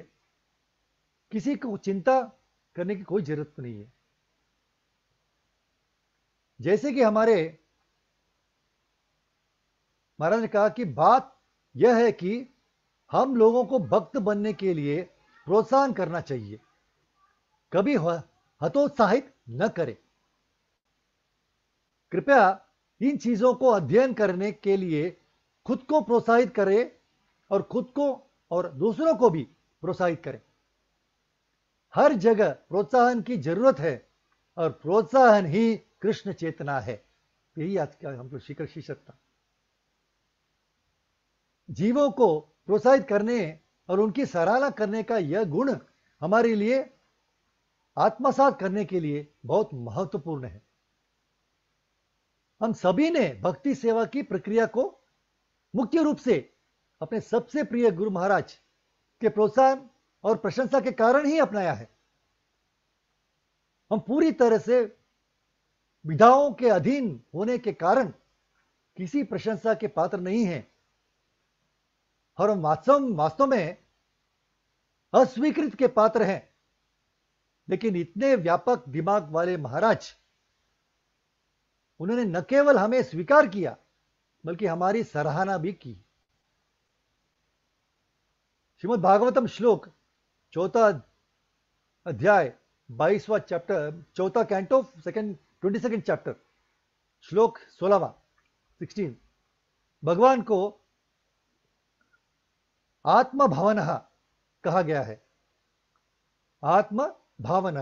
किसी को चिंता करने की कोई जरूरत नहीं है जैसे कि हमारे महाराज ने कहा कि बात यह है कि हम लोगों को भक्त बनने के लिए प्रोत्साहन करना चाहिए कभी हतोत्साहित न करें कृपया इन चीजों को अध्ययन करने के लिए खुद को प्रोत्साहित करें और खुद को और दूसरों को भी प्रोत्साहित करें हर जगह प्रोत्साहन की जरूरत है और प्रोत्साहन ही कृष्ण चेतना है यही आज का हम शिखर शीर्षक था जीवों को प्रोत्साहित करने और उनकी सराहना करने का यह गुण हमारे लिए आत्मसात करने के लिए बहुत महत्वपूर्ण है हम सभी ने भक्ति सेवा की प्रक्रिया को मुख्य रूप से अपने सबसे प्रिय गुरु महाराज के प्रोत्साहन और प्रशंसा के कारण ही अपनाया है हम पूरी तरह से विधाओं के अधीन होने के कारण किसी प्रशंसा के पात्र नहीं हैं और हम वास्तव वास्तव में अस्वीकृत के पात्र हैं लेकिन इतने व्यापक दिमाग वाले महाराज उन्होंने न केवल हमें स्वीकार किया बल्कि हमारी सराहना भी की श्रीमद भागवतम श्लोक चौथा अध्याय बाईसवा चैप्टर चौथा canto second twenty second chapter श्लोक सोलहवा सिक्सटीन भगवान को आत्म भवन कहा गया है आत्म भावन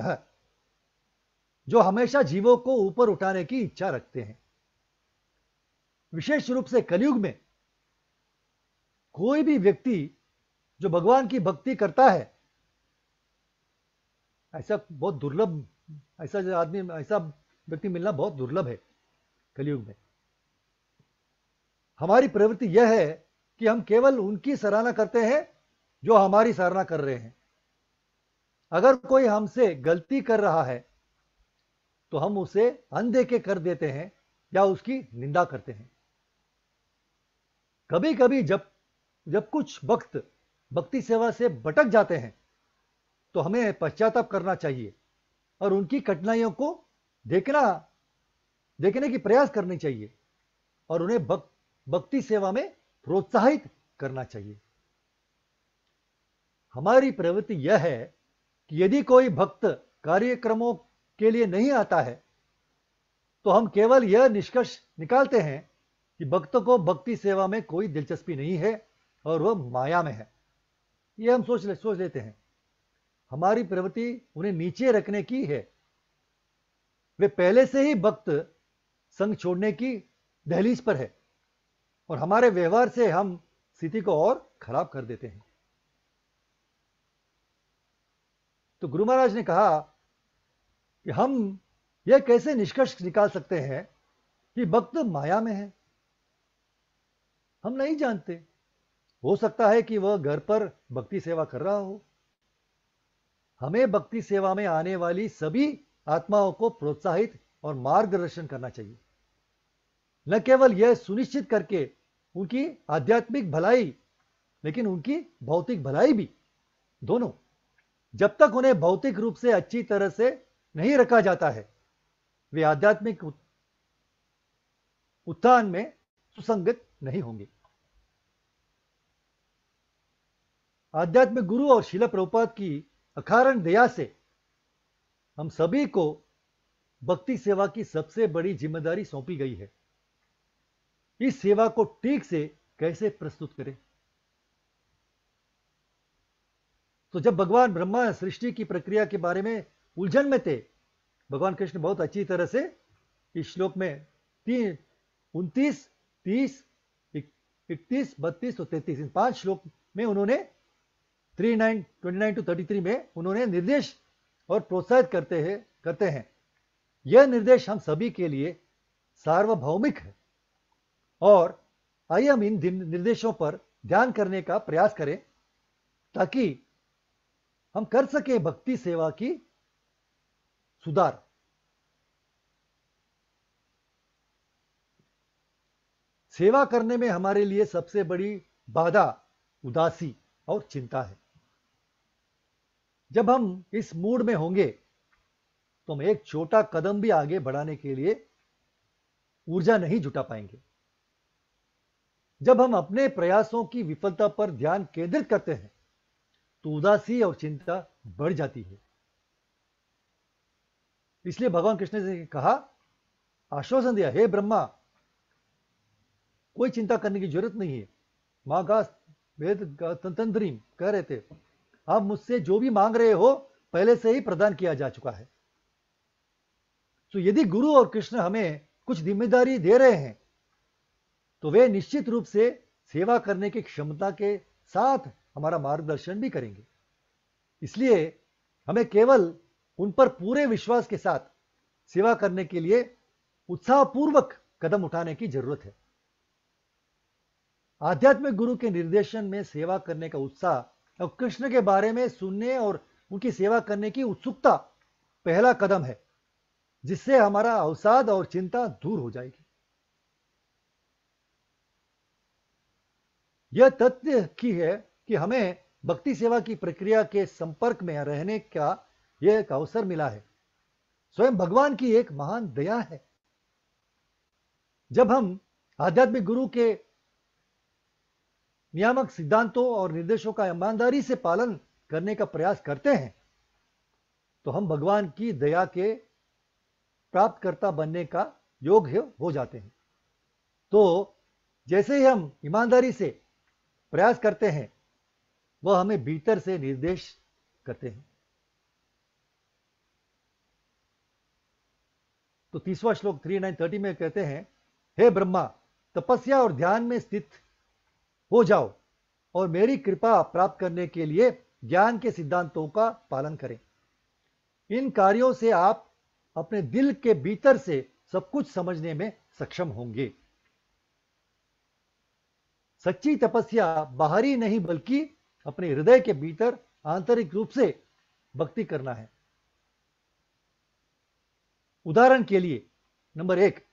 जो हमेशा जीवों को ऊपर उठाने की इच्छा रखते हैं विशेष रूप से कलयुग में कोई भी व्यक्ति जो भगवान की भक्ति करता है ऐसा बहुत दुर्लभ ऐसा आदमी ऐसा व्यक्ति मिलना बहुत दुर्लभ है कलयुग में हमारी प्रवृत्ति यह है कि हम केवल उनकी सराहना करते हैं जो हमारी सराहना कर रहे हैं अगर कोई हमसे गलती कर रहा है तो हम उसे अनदेखे कर देते हैं या उसकी निंदा करते हैं कभी कभी जब जब कुछ भक्त भक्ति सेवा से भटक जाते हैं तो हमें पश्चाताप करना चाहिए और उनकी कठिनाइयों को देखना देखने की प्रयास करनी चाहिए और उन्हें भक्ति बक, सेवा में प्रोत्साहित करना चाहिए हमारी प्रवृत्ति यह है कि यदि कोई भक्त कार्यक्रमों के लिए नहीं आता है तो हम केवल यह निष्कर्ष निकालते हैं कि भक्त को भक्ति सेवा में कोई दिलचस्पी नहीं है और वह माया में है यह हम सोच ले, सोच लेते हैं हमारी प्रवृत्ति उन्हें नीचे रखने की है वे पहले से ही भक्त संग छोड़ने की दहलीज पर है और हमारे व्यवहार से हम स्थिति को और खराब कर देते हैं तो गुरु महाराज ने कहा कि हम यह कैसे निष्कर्ष निकाल सकते हैं कि भक्त माया में है हम नहीं जानते हो सकता है कि वह घर पर भक्ति सेवा कर रहा हो हमें भक्ति सेवा में आने वाली सभी आत्माओं को प्रोत्साहित और मार्गदर्शन करना चाहिए न केवल यह सुनिश्चित करके उनकी आध्यात्मिक भलाई लेकिन उनकी भौतिक भलाई भी दोनों जब तक उन्हें भौतिक रूप से अच्छी तरह से नहीं रखा जाता है वे आध्यात्मिक उत्थान में सुसंगत नहीं होंगे आध्यात्मिक गुरु और शिला प्रपात की अकारण दया से हम सभी को भक्ति सेवा की सबसे बड़ी जिम्मेदारी सौंपी गई है इस सेवा को ठीक से कैसे प्रस्तुत करें तो जब भगवान ब्रह्मा सृष्टि की प्रक्रिया के बारे में उलझन में थे भगवान कृष्ण बहुत अच्छी तरह से इस श्लोक में तीन उनतीस तीस इकतीस बत्तीस और तैतीस इन पांच श्लोक में उन्होंने three nine twenty nine two thirty three में उन्होंने निर्देश और प्रोत्साहित करते हैं करते हैं यह निर्देश हम सभी के लिए सार्वभौमिक है और आइए हम इन निर्देशों पर ध्यान करने का प्रयास करें ताकि हम कर सके भक्ति सेवा की सुधार सेवा करने में हमारे लिए सबसे बड़ी बाधा उदासी और चिंता है जब हम इस मूड में होंगे तो हम एक छोटा कदम भी आगे बढ़ाने के लिए ऊर्जा नहीं जुटा पाएंगे जब हम अपने प्रयासों की विफलता पर ध्यान केंद्रित करते हैं तो उदासी और चिंता बढ़ जाती है इसलिए भगवान कृष्ण ने कहा आश्वासन दिया हे ब्रह्मा कोई चिंता करने की जरूरत नहीं है माँ का वेद तंत्री कह रहे थे आप मुझसे जो भी मांग रहे हो पहले से ही प्रदान किया जा चुका है तो यदि गुरु और कृष्ण हमें कुछ जिम्मेदारी दे रहे हैं तो वे निश्चित रूप से सेवा करने की क्षमता के साथ हमारा मार्गदर्शन भी करेंगे इसलिए हमें केवल उन पर पूरे विश्वास के साथ सेवा करने के लिए उत्साहपूर्वक कदम उठाने की जरूरत है आध्यात्मिक गुरु के निर्देशन में सेवा करने का उत्साह और कृष्ण के बारे में सुनने और उनकी सेवा करने की उत्सुकता पहला कदम है जिससे हमारा अवसाद और चिंता दूर हो जाएगी यह तथ्य की है कि हमें भक्ति सेवा की प्रक्रिया के संपर्क में रहने का यह एक अवसर मिला है स्वयं भगवान की एक महान दया है जब हम आध्यात्मिक गुरु के नियामक सिद्धांतों और निर्देशों का ईमानदारी से पालन करने का प्रयास करते हैं तो हम भगवान की दया के प्राप्तकर्ता बनने का योग्य हो जाते हैं तो जैसे ही हम ईमानदारी से प्रयास करते हैं वह हमें भीतर से निर्देश करते हैं तो तीसवा श्लोक थ्री नाइन थर्टी में कहते हैं हे ब्रह्मा तपस्या और ध्यान में स्थित हो जाओ और मेरी कृपा प्राप्त करने के लिए ज्ञान के सिद्धांतों का पालन करें इन कार्यों से आप अपने दिल के भीतर से सब कुछ समझने में सक्षम होंगे सच्ची तपस्या बाहरी नहीं बल्कि अपने हृदय के भीतर आंतरिक रूप से भक्ति करना है उदाहरण के लिए नंबर एक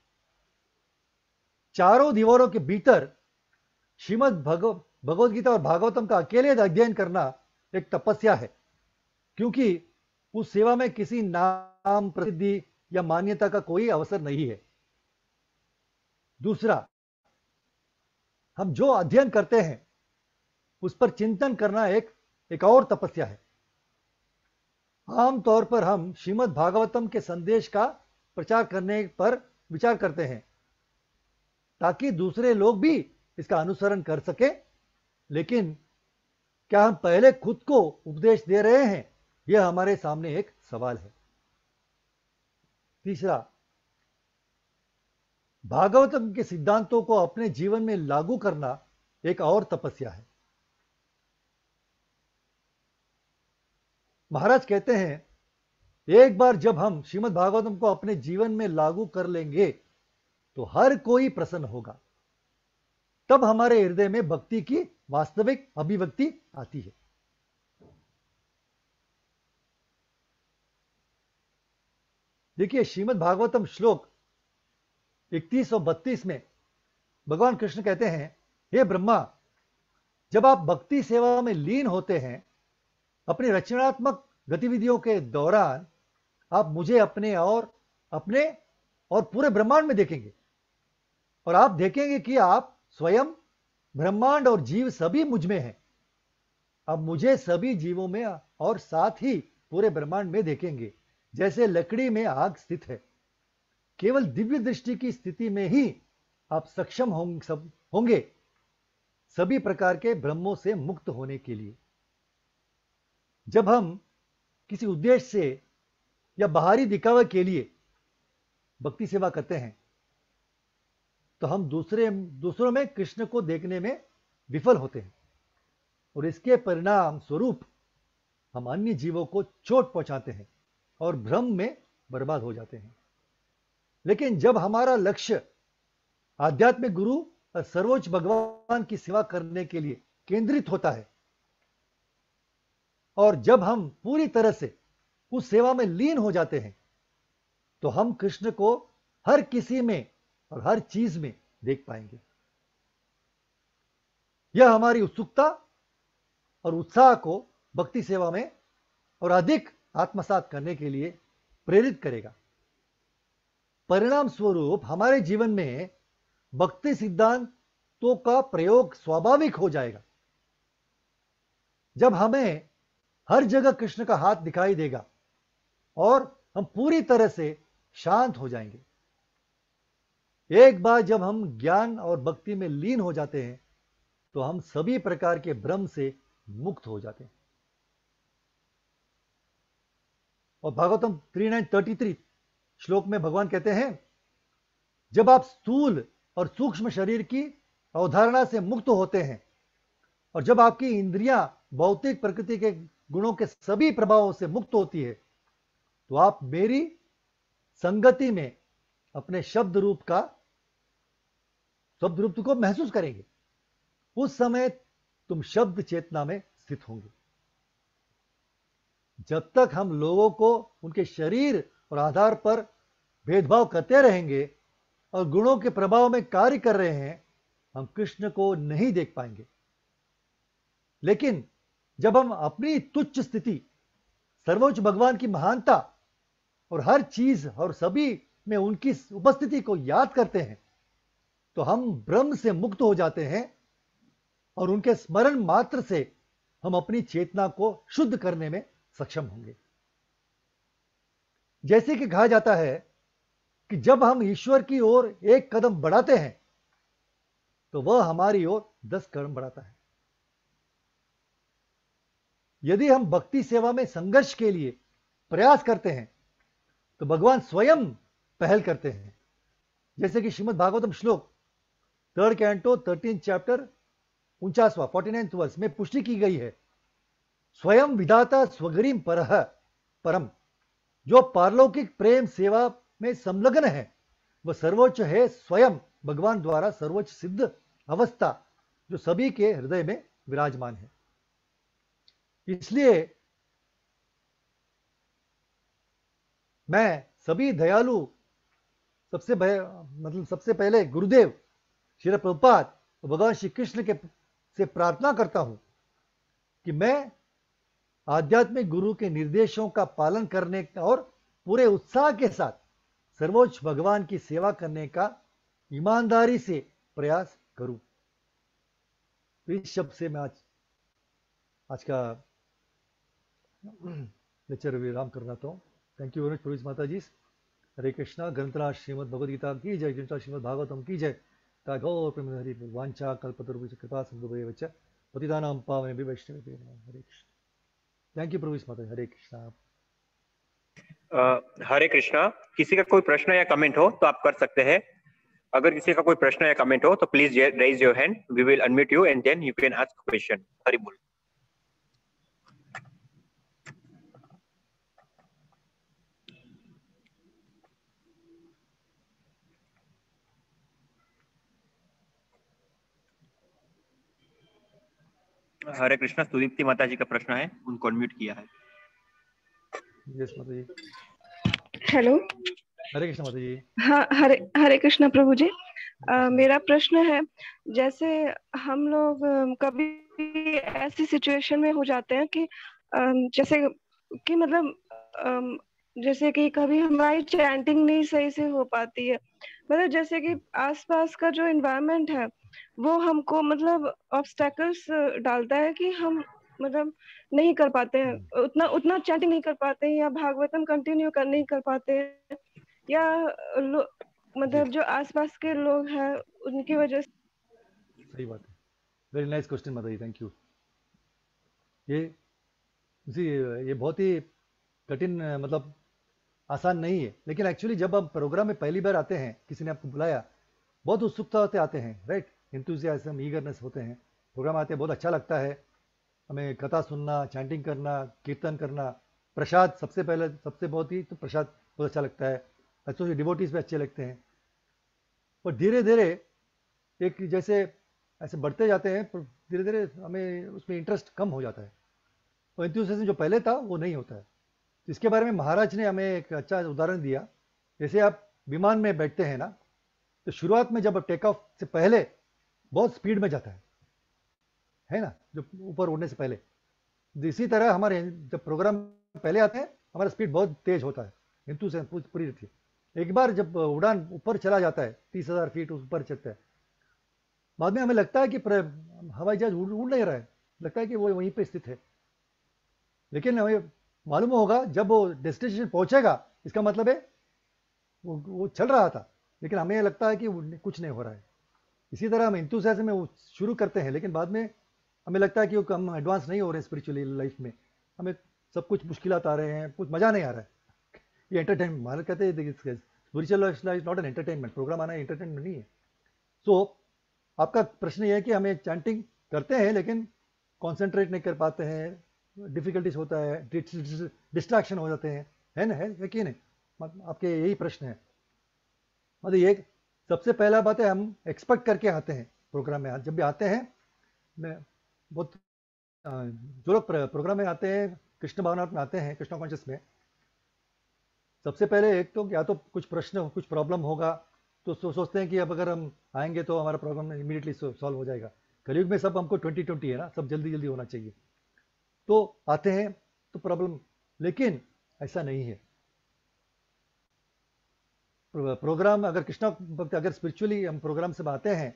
चारों दीवारों के भीतर श्रीमद भगव भगवदगीता और भागवतम का अकेले अध्ययन करना एक तपस्या है क्योंकि उस सेवा में किसी नाम प्रसिद्धि या मान्यता का कोई अवसर नहीं है दूसरा हम जो अध्ययन करते हैं उस पर चिंतन करना एक एक और तपस्या है आमतौर पर हम श्रीमद् भागवतम के संदेश का प्रचार करने पर विचार करते हैं ताकि दूसरे लोग भी इसका अनुसरण कर सके लेकिन क्या हम पहले खुद को उपदेश दे रहे हैं यह हमारे सामने एक सवाल है तीसरा भागवतम के सिद्धांतों को अपने जीवन में लागू करना एक और तपस्या है महाराज कहते हैं एक बार जब हम श्रीमद् भागवतम को अपने जीवन में लागू कर लेंगे तो हर कोई प्रसन्न होगा तब हमारे हृदय में भक्ति की वास्तविक अभिव्यक्ति आती है देखिए श्रीमद् भागवतम श्लोक इकतीस और बत्तीस में भगवान कृष्ण कहते हैं हे ब्रह्मा जब आप भक्ति सेवा में लीन होते हैं अपनी रचनात्मक गतिविधियों के दौरान आप मुझे अपने और अपने और पूरे ब्रह्मांड में देखेंगे और आप देखेंगे कि आप स्वयं ब्रह्मांड और जीव सभी मुझ में हैं अब मुझे सभी जीवों में और साथ ही पूरे ब्रह्मांड में देखेंगे जैसे लकड़ी में आग स्थित है केवल दिव्य दृष्टि की स्थिति में ही आप सक्षम होंग, सब, होंगे सभी प्रकार के ब्रह्मों से मुक्त होने के लिए जब हम किसी उद्देश्य से या बाहरी दिखावे के लिए भक्ति सेवा करते हैं तो हम दूसरे दूसरों में कृष्ण को देखने में विफल होते हैं और इसके परिणाम स्वरूप हम अन्य जीवों को चोट पहुंचाते हैं और भ्रम में बर्बाद हो जाते हैं लेकिन जब हमारा लक्ष्य आध्यात्मिक गुरु और सर्वोच्च भगवान की सेवा करने के लिए केंद्रित होता है और जब हम पूरी तरह से उस सेवा में लीन हो जाते हैं तो हम कृष्ण को हर किसी में और हर चीज में देख पाएंगे यह हमारी उत्सुकता और उत्साह को भक्ति सेवा में और अधिक आत्मसात करने के लिए प्रेरित करेगा परिणाम स्वरूप हमारे जीवन में भक्ति सिद्धांतों तो का प्रयोग स्वाभाविक हो जाएगा जब हमें हर जगह कृष्ण का हाथ दिखाई देगा और हम पूरी तरह से शांत हो जाएंगे एक बार जब हम ज्ञान और भक्ति में लीन हो जाते हैं तो हम सभी प्रकार के भ्रम से मुक्त हो जाते हैं और Bhagavatam three nine thirty three श्लोक में भगवान कहते हैं जब आप स्थूल और सूक्ष्म शरीर की अवधारणा से मुक्त होते हैं और जब आपकी इंद्रियां भौतिक प्रकृति के गुणों के सभी प्रभावों से मुक्त होती है तो आप मेरी संगति में अपने शब्द रूप का शब्द रूप को महसूस करेंगे उस समय तुम शब्द चेतना में स्थित होंगे जब तक हम लोगों को उनके शरीर और आधार पर भेदभाव करते रहेंगे और गुणों के प्रभाव में कार्य कर रहे हैं हम कृष्ण को नहीं देख पाएंगे लेकिन जब हम अपनी तुच्छ स्थिति सर्वोच्च भगवान की महानता और हर चीज और सभी में उनकी उपस्थिति को याद करते हैं तो हम ब्रह्म से मुक्त हो जाते हैं और उनके स्मरण मात्र से हम अपनी चेतना को शुद्ध करने में सक्षम होंगे जैसे कि कहा जाता है कि जब हम ईश्वर की ओर एक कदम बढ़ाते हैं तो वह हमारी ओर दस कदम बढ़ाता है यदि हम भक्ति सेवा में संघर्ष के लिए प्रयास करते हैं तो भगवान स्वयं पहल करते हैं जैसे कि श्रीमद भागवतम श्लोक थर्ड कैंटो थर्टीन चैप्टर उनचासवा फोर्टी नाइन वर्ष में पुष्टि की गई है स्वयं विधाता स्वगरीम पर परम जो पारलौकिक प्रेम सेवा में संलग्न है वह सर्वोच्च है स्वयं भगवान द्वारा सर्वोच्च सिद्ध अवस्था जो सभी के हृदय में विराजमान है इसलिए मैं सभी दयालु सबसे मतलब सबसे पहले गुरुदेव श्री प्रभुपाद भगवान श्री कृष्ण के से प्रार्थना करता हूं कि मैं आध्यात्मिक गुरु के निर्देशों का पालन करने और पूरे उत्साह के साथ सर्वोच्च भगवान की सेवा करने का ईमानदारी से प्रयास करूं तो इस शब्द से मैं आज आज का लेक्चर विराम करना चाहता हूँ थैंक यू वेरी मच प्रवीज माता जी हरे कृष्णा ग्रंथराज श्रीमद भगवदगीता की जय ग्रंथराज श्रीमद भागवतम की जय टागोर प्रेम हरि वांछा कल्पतरु कृपा सिंधु भय वच पतिदान पावन भी वैष्णव हरे कृष्ण थैंक यू प्रवेश माता हरे कृष्णा हरे कृष्णा किसी का कोई प्रश्न या कमेंट हो तो आप कर सकते हैं अगर किसी का कोई प्रश्न या कमेंट हो तो please raise your hand we will unmute you and then you can ask question Hari बोल हरे कृष्णा सुदीप्ति माता जी का प्रश्न है उनको अनम्यूट किया है यस माता जी हेलो हरे कृष्ण माता जी हाँ हरे हरे कृष्णा प्रभु जी आ, मेरा प्रश्न है जैसे हम लोग कभी ऐसी सिचुएशन में हो जाते हैं कि जैसे कि मतलब जैसे कि कभी हमारी चैंटिंग नहीं सही से हो पाती है मतलब जैसे कि आसपास का जो इन्वायरमेंट है वो हमको मतलब ऑब्स्टेकल्स डालता है कि हम मतलब नहीं कर पाते हैं हम्म। उतना उतना चैटिंग नहीं कर पाते हैं या भागवतम कंटिन्यू कर नहीं कर पाते हैं या मतलब जो आसपास के लोग हैं उनकी वजह से सही बात है वेरी नाइस क्वेश्चन बताइए थैंक यू ये जी ये बहुत ही कठिन मतलब आसान नहीं है लेकिन एक्चुअली जब हम प्रोग्राम में पहली बार आते हैं किसी ने आपको बुलाया बहुत उत्सुकता होते आते हैं राइट इंतजियाज़म ईगरनेस होते हैं प्रोग्राम आते हैं बहुत अच्छा लगता है हमें कथा सुनना चैंटिंग करना कीर्तन करना प्रसाद सबसे पहले सबसे बहुत ही तो प्रसाद बहुत अच्छा लगता है अच्छों से डिबोटीज भी अच्छे लगते हैं पर धीरे धीरे एक जैसे ऐसे बढ़ते जाते हैं पर धीरे धीरे हमें उसमें इंटरेस्ट कम हो जाता है और इंथ्यूसिज्म जो पहले था वो नहीं होता है तो इसके बारे में महाराज ने हमें एक अच्छा उदाहरण दिया जैसे आप विमान में बैठते हैं ना तो शुरुआत में जब टेक ऑफ से पहले बहुत स्पीड में जाता है है ना जो ऊपर उड़ने से पहले तो इसी तरह हमारे जब प्रोग्राम पहले आते हैं हमारा स्पीड बहुत तेज होता है हिंदू से पूरी रहती है एक बार जब उड़ान ऊपर चला जाता है तीस हजार फीट ऊपर चलता है बाद में हमें लगता है कि हवाई जहाज उड़ उड़ नहीं रहा है लगता है कि वो वहीं पर स्थित है लेकिन हमें मालूम होगा जब वो डेस्टिनेशन पहुंचेगा इसका मतलब है वो, वो चल रहा था लेकिन हमें लगता है कि कुछ नहीं हो रहा है इसी तरह हम इंतुस में शुरू करते हैं लेकिन बाद में हमें लगता है कि वो कम एडवांस नहीं हो रहे स्पिरिचुअली लाइफ में हमें सब कुछ मुश्किल आ रहे हैं कुछ मज़ा नहीं आ रहा है ये एंटरटेनमेंट हमारे कहते हैं spiritual life is not an entertainment program आना एंटरटेनमेंट नहीं है सो so, आपका प्रश्न ये है कि हमें चैंटिंग करते हैं लेकिन कॉन्सेंट्रेट नहीं कर पाते हैं डिफिकल्टीज होता है डिस्ट्रैक्शन हो जाते हैं है ना है यकीन है मतलब आपके यही प्रश्न है मतलब ये सबसे पहला बात है हम एक्सपेक्ट करके आते हैं प्रोग्राम में जब भी आते हैं मैं बहुत जो लोग प्रोग्राम में आते हैं कृष्ण भावना में आते हैं कृष्ण कॉन्शियस में सबसे पहले एक तो या तो कुछ प्रश्न कुछ प्रॉब्लम होगा तो सो, सोचते हैं कि अब अगर हम आएंगे तो हमारा प्रॉब्लम इमीडिएटली सॉल्व हो जाएगा कलयुग में सब हमको ट्वेंटी ट्वेंटी है ना सब जल्दी जल्दी होना चाहिए तो आते हैं तो प्रॉब्लम लेकिन ऐसा नहीं है प्रोग्राम अगर कृष्णा भक्त अगर स्पिरिचुअली हम प्रोग्राम से आते हैं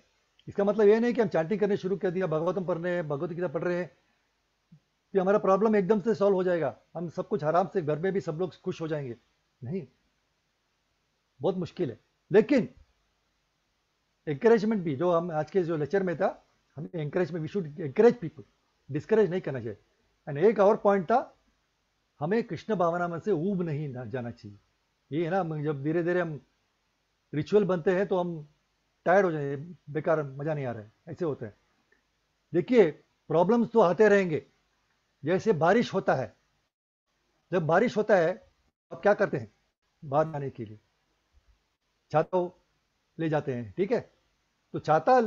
इसका मतलब ये नहीं कि हम चैंटिंग करने शुरू कर दिया भगवतम पढ़ रहे हैं भगवत गीता पढ़ रहे हैं कि तो हमारा प्रॉब्लम एकदम से सॉल्व हो जाएगा हम सब कुछ आराम से घर में भी सब लोग खुश हो जाएंगे नहीं बहुत मुश्किल है लेकिन एंकरेजमेंट भी जो हम आज के जो लेक्चर में था हम encouragement we should encourage people discourage नहीं करना चाहिए एंड एक और पॉइंट था हमें कृष्ण भावना में से ऊब नहीं जाना चाहिए ये है ना जब धीरे धीरे हम रिचुअल बनते हैं तो हम टायर्ड हो जाए बेकार मज़ा नहीं आ रहा है ऐसे होते हैं देखिए प्रॉब्लम्स तो आते रहेंगे जैसे बारिश होता है जब बारिश होता है आप क्या करते हैं बाहर जाने के लिए छाता ले जाते हैं ठीक है तो छाता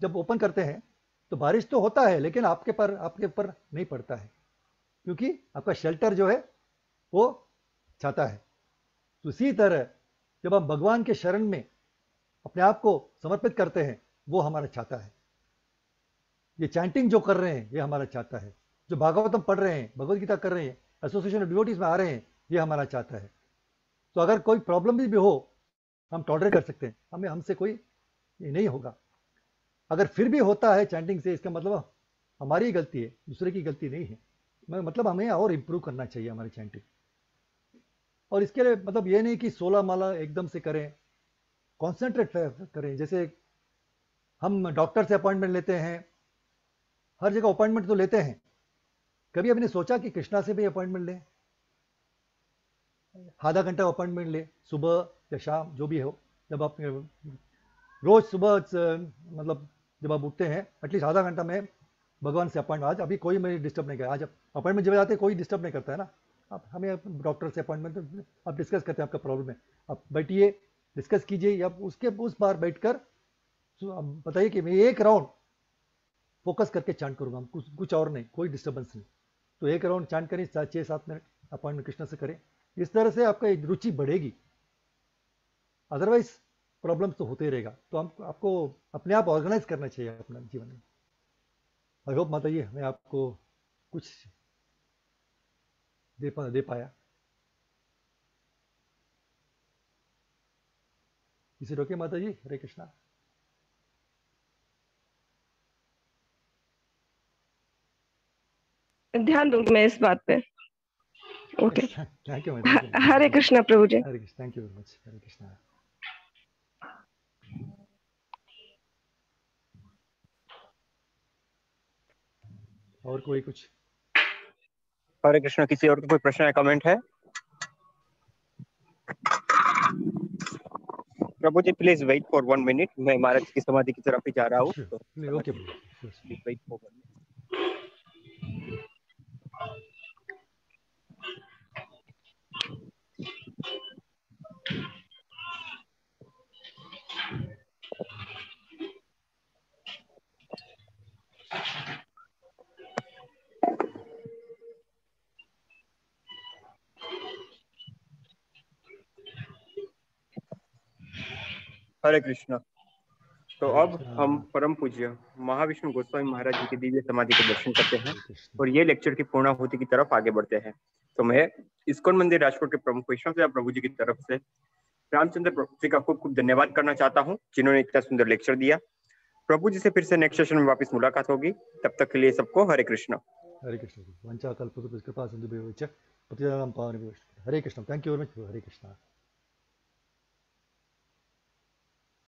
जब ओपन करते हैं तो बारिश तो होता है लेकिन आपके पर आपके ऊपर नहीं पड़ता है क्योंकि आपका शेल्टर जो है वो छाता है तो इसी तरह जब हम भगवान के शरण में अपने आप को समर्पित करते हैं वो हमारा चाहता है ये चैंटिंग जो कर रहे हैं ये हमारा चाहता है जो भागवतम पढ़ रहे हैं भगवदगीता गीता कर रहे हैं एसोसिएशन ऑफ डिवोटीज में आ रहे हैं ये हमारा चाहता है तो अगर कोई प्रॉब्लम भी हो हम टॉलरेट कर सकते हैं हमें हमसे कोई ये नहीं होगा अगर फिर भी होता है चैंटिंग से इसका मतलब हमारी गलती है दूसरे की गलती नहीं है मतलब हमें और इम्प्रूव करना चाहिए हमारी चैंटिंग और इसके लिए मतलब ये नहीं कि सोलह माला एकदम से करें कॉन्सेंट्रेट करें जैसे हम डॉक्टर से अपॉइंटमेंट लेते हैं हर जगह अपॉइंटमेंट तो लेते हैं कभी आपने सोचा कि कृष्णा से भी अपॉइंटमेंट लें आधा घंटा अपॉइंटमेंट ले सुबह या शाम जो भी हो जब आप रोज सुबह मतलब जब आप उठते हैं एटलीस्ट आधा घंटा में भगवान से अपॉइंटमेंट आज अभी कोई मेरी डिस्टर्ब नहीं किया आज अपॉइंटमेंट जब जाते कोई डिस्टर्ब नहीं करता है ना आप हमें डॉक्टर से अपॉइंटमेंट आप डिस्कस करते हैं आपका प्रॉब्लम है आप बैठिए डिस्कस कीजिए या उसके उस बार बैठकर बताइए कि मैं एक राउंड फोकस करके चांट करूंगा कुछ कुछ और नहीं कोई डिस्टर्बेंस नहीं तो एक राउंड चांट करें छः सात मिनट अपॉइंटमेंट कृष्णा से करें इस तरह से आपका रुचि बढ़ेगी अदरवाइज प्रॉब्लम्स तो होते रहेगा तो हम आपको अपने आप ऑर्गेनाइज करना चाहिए अपना जीवन में आई होप माता जी मैं आपको कुछ दे पा दे पाया इसे रोके माता जी हरे कृष्णा ध्यान दूंगी मैं इस बात पे okay thank you Hare Krishna प्रभु जी Hare Krishna thank you very much Hare Krishna और कोई कुछ हरे कृष्ण किसी और का कोई प्रश्न है कमेंट है प्रभु जी please wait for one minute मैं महाराज की समाधि की तरफ ही जा रहा हूँ wait for one minute Hare Krishna तो अब हम परम पूज्य महाविष्णु गोस्वामी महाराज जी के दिव्य समाधि के दर्शन करते हैं और ये लेक्चर की पूर्णाहुति की तरफ आगे बढ़ते हैं तो मैं इसकोन मंदिर राजकोट के प्रमुख वैष्णव से प्रभु जी की तरफ से रामचंद्र जी का खूब खूब धन्यवाद करना चाहता हूँ जिन्होंने इतना सुंदर लेक्चर दिया प्रभु जी से फिर से नेक्स्ट सेशन में वापस मुलाकात होगी तब तक के लिए सबको हरे कृष्ण हरे कृष्ण वंचा कल्प तो कृपा सिंधु Hare Krishna thank you very much Hare Krishna